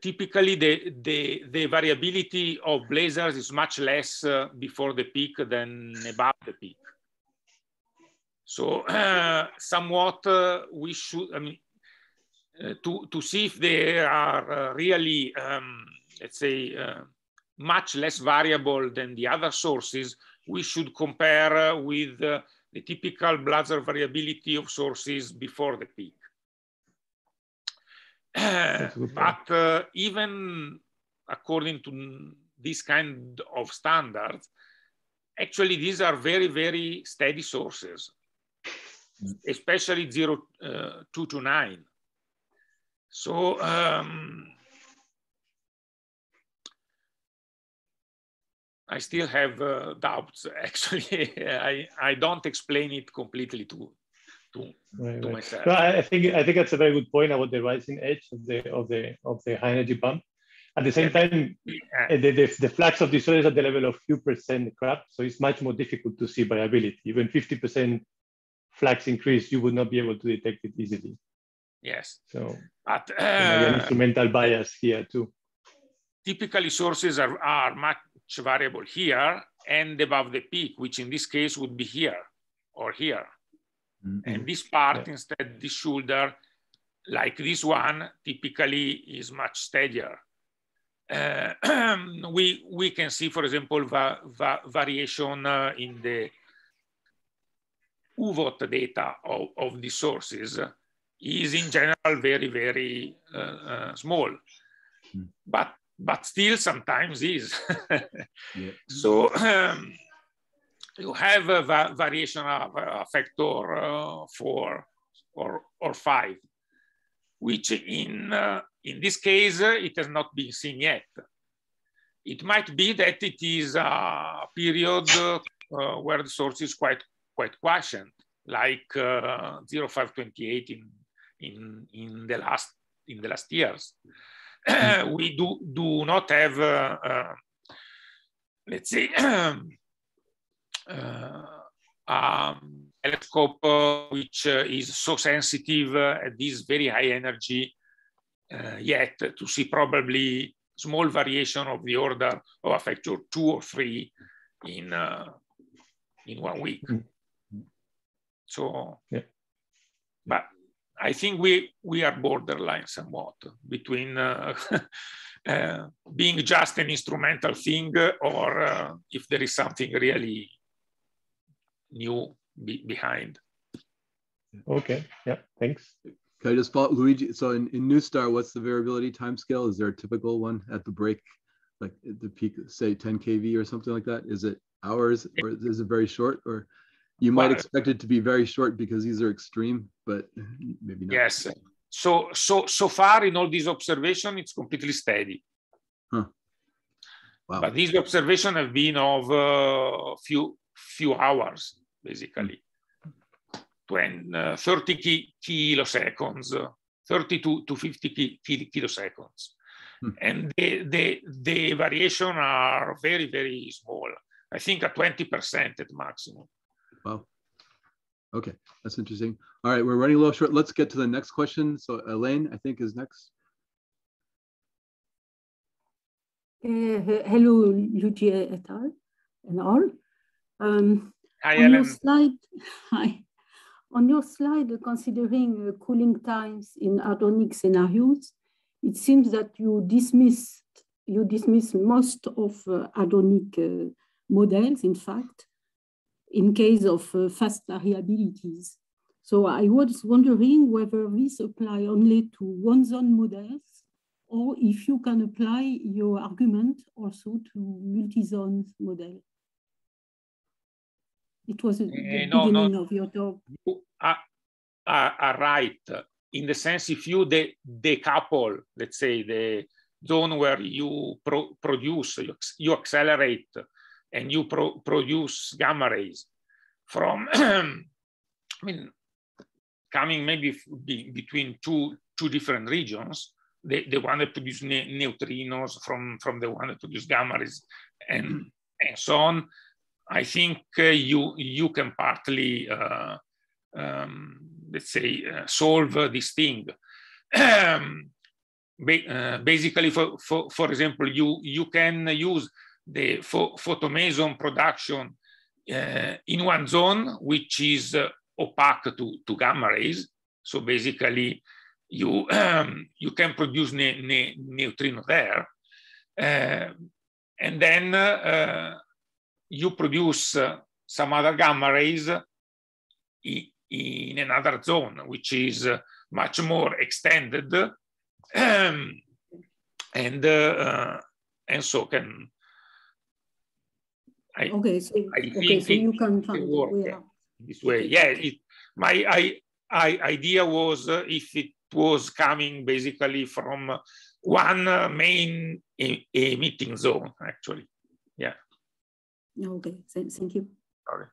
typically the, the, the, variability of blazars is much less before the peak than above the peak. So uh, somewhat uh, we should, I mean, uh, to, to see if they are really, um, let's say, much less variable than the other sources, we should compare with the typical bladder variability of sources before the peak. but uh, even according to this kind of standards, actually these are very, very steady sources, especially uh, to nine. So um, I still have uh, doubts. Actually, I, I don't explain it completely to to, right, to right. myself. No, I think I think that's a very good point about the rising edge of the of the of the high energy pump. At the same time, yeah. the, the, the flux of disorder is at the level of few percent crap, so it's much more difficult to see variability. Even 50% flux increase, you would not be able to detect it easily. Yes. So, but, uh, instrumental bias here too. Typically sources are, are much variable here and above the peak, which in this case would be here or here. Mm -hmm. And this part yeah. instead, this shoulder, like this one, typically is much steadier. Uh, we we can see, for example, va va variation uh, in the UVOT data of, of the sources uh, is in general very, very uh, uh small. Mm. But but still sometimes is. yeah. So um, you have a va variation of a uh, factor uh, four or, or five, which in, uh, in this case, uh, it has not been seen yet. It might be that it is a period uh, where the source is quite, quite quiescent, like uh, 0528 in, in, in, the last, in the last years. we do, do not have, uh, uh let's say, uh, uh, um, telescope which is so sensitive at this very high energy yet to see probably small variation of the order of a factor two or three in uh, in one week. Mm-hmm. So, yeah. but I think we, we are borderline somewhat between uh, uh, being just an instrumental thing or uh, if there is something really new be behind. Okay, yeah, thanks. Can I just follow Luigi? So in, in New Star, what's the variability time scale? Is there a typical one at the break, like the peak, say 10 kV or something like that? Is it hours or is it very short or? You might expect it to be very short because these are extreme, but maybe not. Yes. So so so far in all these observation, it's completely steady. Huh. Wow. But these observation have been of a uh, few few hours basically, 20 uh, 30 ki kiloseconds, uh, 32 to 50 ki ki kiloseconds, hmm. and the, the the variation are very very small. I think at 20% at maximum. Wow. Okay, that's interesting. All right, we're running a little short. Let's get to the next question. So Elaine, I think, is next. Uh, hello, Lugia et al. and all. Um, hi, on Ellen. Your slide, hi. On your slide, considering uh, cooling times in atomic scenarios, it seems that you dismissed you dismiss most of uh, adonic uh, models, in fact, in case of uh, fast variabilities. So I was wondering whether this apply only to one-zone models or if you can apply your argument also to multi-zone model. It was the uh, no, beginning no. of your talk. You are, are, are, right in the sense if you de decouple, let's say, the zone where you pro produce, you, you accelerate and you pro produce gamma rays from, I mean, coming maybe be between two, two different regions, the, the one that produces ne neutrinos from, from the one that produces gamma rays and, mm. and so on. I think uh, you, you can partly, uh, um, let's say, uh, solve this thing. ba uh, basically, for, for, for example, you, you can use the pho photomason production uh, in one zone, which is uh, opaque to, to gamma rays. So basically, you, um, you can produce ne ne neutrino there. Uh, and then uh, you produce uh, some other gamma rays in another zone, which is uh, much more extended. and, and so can I, okay, so, I okay, so you can find work yeah. this way. Yeah, it, my I, I idea was uh, if it was coming basically from one uh, main emitting zone, actually. Yeah. Okay, thank, thank you. Sorry.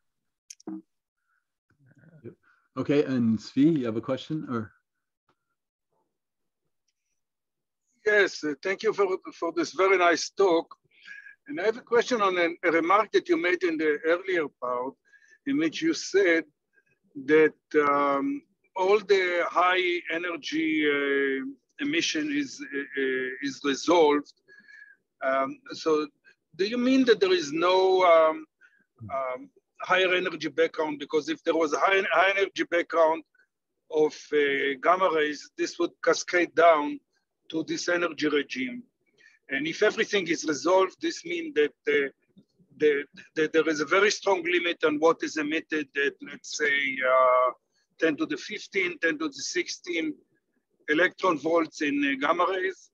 Okay, and Svi, you have a question or? Yes, uh, thank you for, for this very nice talk. And I have a question on an, a remark that you made in the earlier part, in which you said that um, all the high energy uh, emission is, uh, uh is resolved. Um, so do you mean that there is no um, um, higher energy background? Because if there was a high, high energy background of uh, gamma rays, this would cascade down to this energy regime. And if everything is resolved, this means that uh, the, the, there is a very strong limit on what is emitted at, let's say, uh, 10 to the 15, 10 to the 16 electron volts in uh, gamma rays.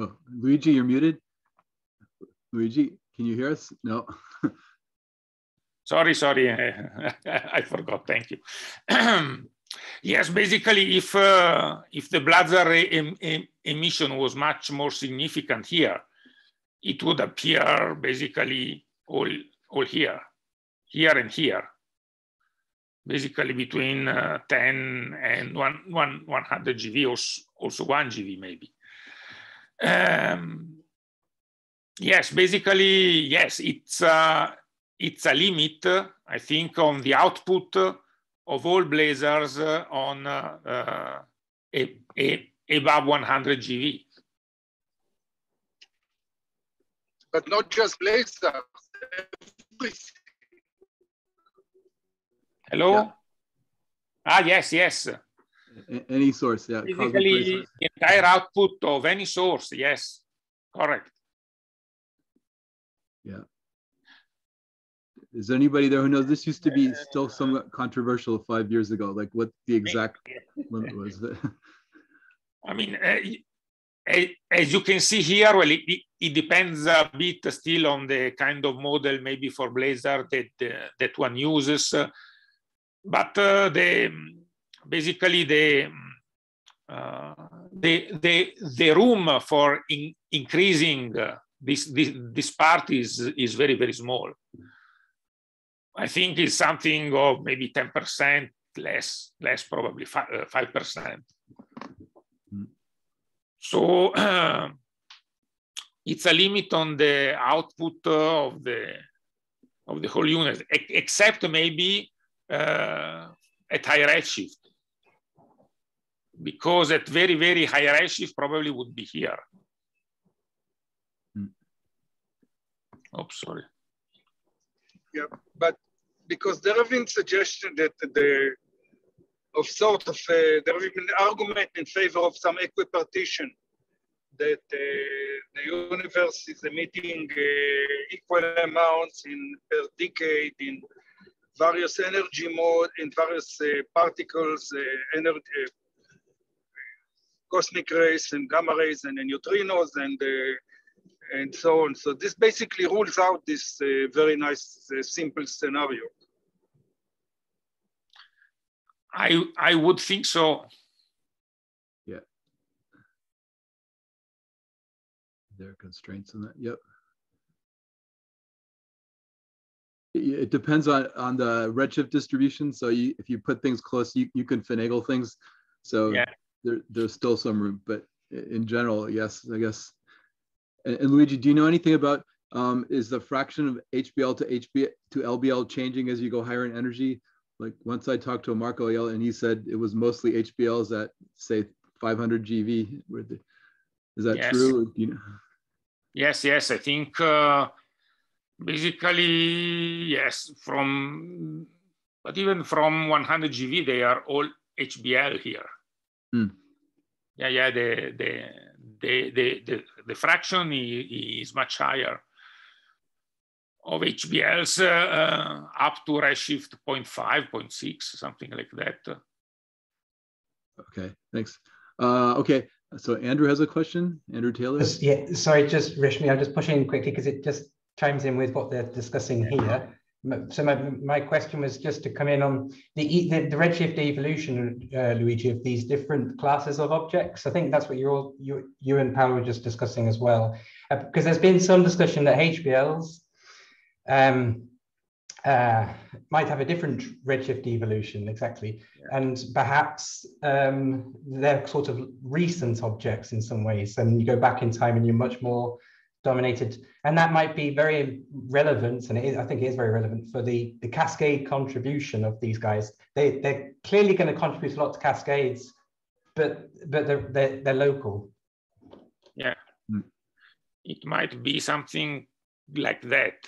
Oh, Luigi, you're muted. Luigi, can you hear us? No. sorry, sorry. I forgot. Thank you. yes, basically, if uh, if the bladder em em emission was much more significant here, it would appear basically all all here, here and here, basically between uh, 10 and one, one, 100 GV, also, also 1 GV maybe. Um, yes, basically, yes, it's, uh, it's a limit, I think, on the output of all blazers on uh, uh a, a, above 100 GV. But not just blazers, Hello? Yeah. Ah, yes, yes any source, yeah. Basically, the entire output of any source, yes, correct. Yeah. Is there anybody there who knows? This used to be uh, still somewhat controversial five years ago, like what the exact limit was. I mean, uh, as you can see here, well, it, it, depends a bit still on the kind of model maybe for Blazor that uh, that one uses, uh, but uh, the basically the uh, the, the, the room for in, increasing uh, this, this, this part is, is very, very small. I think it's something of maybe 10% less, less probably 5%. Uh, hmm. So uh, it's a limit on the output of the, of the whole unit, except maybe uh, at high redshift because at very, very high redshift probably would be here. Hmm. Oops, sorry. Yeah, but because there have been suggestions that the of sort of uh, there have been argument in favor of some equipartition that uh, the universe is emitting uh, equal amounts in per decade in various energy mode in various uh, particles uh, energy uh, cosmic rays and gamma rays and, and neutrinos and uh, and so on. So this basically rules out this uh, very nice uh, simple scenario. I I would think so. Yeah. There are constraints on that. Yep. It depends on, on the redshift distribution. So you, if you put things close, you, you can finagle things. So yeah there, there's still some room. But in general, yes, I guess. And, and Luigi, do you know anything about um, is the fraction of HBL to HB to LBL changing as you go higher in energy? Like once I talked to a Marco L and he said it was mostly HBLs at say 500 GV. Is that yes. true? You know? Yes, yes. I think uh, basically yes. From but even from 100 GV, they are all HBL here. Mm. Yeah, yeah. The the the the the, the fraction is, much higher of HBLs uh, uh, up to redshift 0 0.5, 0 0.6, something like that. Okay, thanks. Uh, okay, so Andrew has a question. Andrew Taylor. Yeah, sorry, just Rishmi, I'm just pushing in quickly because it just chimes in with what they're discussing here so my, my question was just to come in on the, the, the redshift evolution, uh, Luigi, of these different classes of objects. I think that's what you're all, you, you and Paolo were just discussing as well, because uh, there's been some discussion that HBLs um, uh, might have a different redshift evolution exactly, yeah. and perhaps um, they're sort of recent objects in some ways. And you go back in time, and you're much more dominated and that might be very relevant and i think it is very relevant for the the cascade contribution of these guys they they're clearly going to contribute a lot to cascades but but they're they're, they're local yeah mm. it might be something like that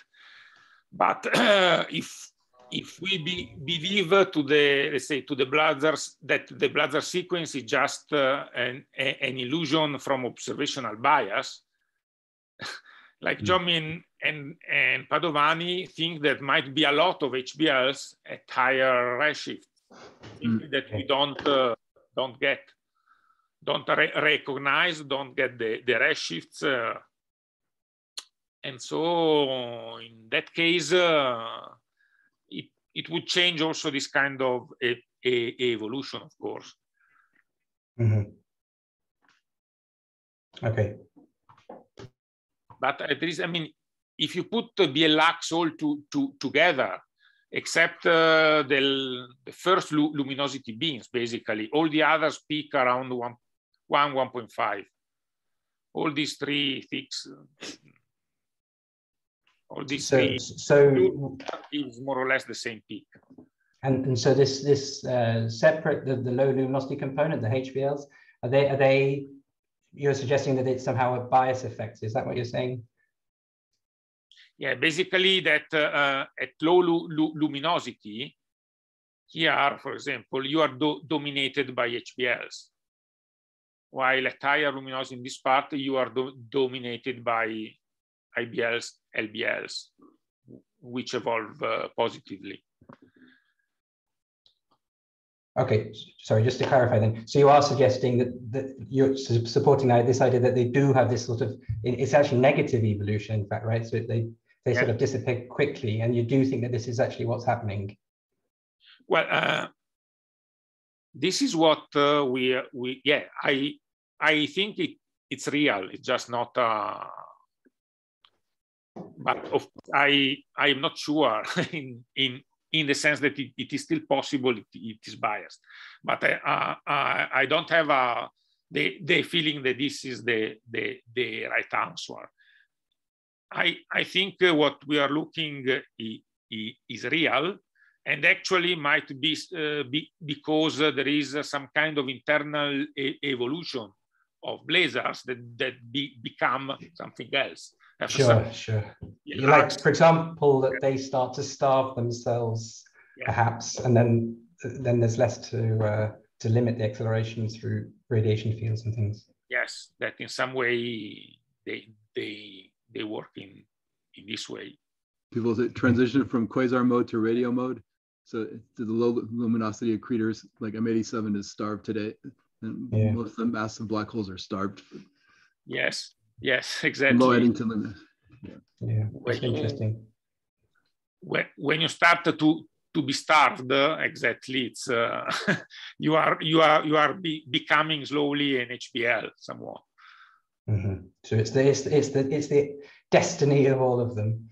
but uh, if if we be, believe to the let's say to the bladder that the bladder sequence is just uh, an, a, an illusion from observational bias like mm. Jomin and, and Padovani think that might be a lot of HBLs at higher redshift mm. that we don't uh, don't get, don't re recognize, don't get the, the redshifts. Uh, and so in that case, uh, it, it would change also this kind of a, a evolution, of course. Mm -hmm. Okay but at I mean, if you put the BLX all to, to, together, except uh, the, the, first lu luminosity beams, basically, all the others peak around 1, 1 1.5. All these three things, all these so, three so, is more or less the same peak. And, and so this this uh, separate the, the low luminosity component, the HBLs, are they are they you're suggesting that it's somehow a bias effect. Is that what you're saying? Yeah, basically that uh, uh at low lu lu luminosity, here, for example, you are do dominated by HBLs, while at higher luminosity in this part, you are do dominated by IBLs, LBLs, which evolve uh, positively. Okay, sorry, just to clarify then. So you are suggesting that, that you're supporting this idea that they do have this sort of, it's actually negative evolution, in fact, right? So they, they yeah. sort of disappear quickly, and you do think that this is actually what's happening. Well, uh, this is what uh, we, we, yeah, I, I think it, it's real. It's just not, uh, but of, I, I'm not sure in, in in the sense that it, it is still possible, it, it is biased. But uh, uh, I, I don't have a, uh, the, the, feeling that this is the, the, the right answer. I, I think what we are looking is real and actually might be, uh, be because there is some kind of internal evolution of blazars that, that be, become something else sure, sure. like, for example, that they start to starve themselves, yeah. perhaps, and then then there's less to uh, to limit the acceleration through radiation fields and things. Yes, that in some way they they they work in in this way. People that transition from quasar mode to radio mode. So the low luminosity accretors like M87 is starved today, and yeah. most of the massive black holes are starved. Yes, Yes, exactly. Lawyer into the yeah, yeah that's interesting. When, when you start to to be starved, exactly, it's uh, you are you are you are be, becoming slowly an HBL somewhat. Mm-hmm. So it's the, it's the it's the it's the destiny of all of them.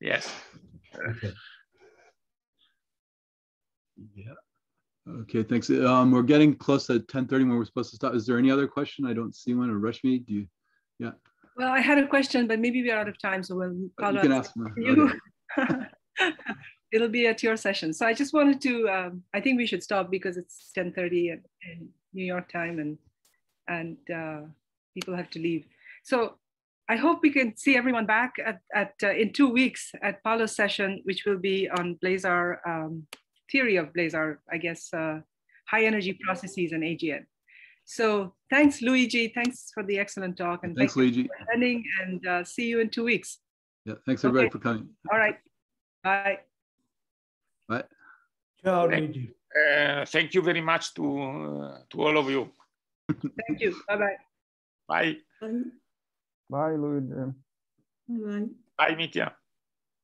Yes. Okay. Yeah. Okay, thanks. Um, we're getting close to 10.30 when we're supposed to stop. Is there any other question? I don't see one. Or me? do you? Yeah. Well, I had a question, but maybe we're out of time, so we'll uh, call you can ask me. You. Okay. It'll be at your session. So I just wanted to. Um, I think we should stop because it's ten thirty in, in New York time, and and uh, people have to leave. So I hope we can see everyone back at, at uh, in two weeks at Paulo's session, which will be on Blazar um, theory of Blazar, I guess, uh, high energy processes and AGN. So thanks, Luigi. Thanks for the excellent talk. And thanks, thank Luigi. For attending and uh, see you in two weeks. Yeah, thanks everybody okay. for coming. All right. Bye. Bye. Ciao, Luigi. Uh, thank you very much to uh, to all of you. thank you. Bye-bye. Bye. Bye, Bye Luigi. Bye. Bye, Mitya.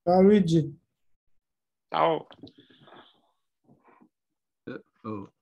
Ciao, Luigi. Ciao. Uh, oh.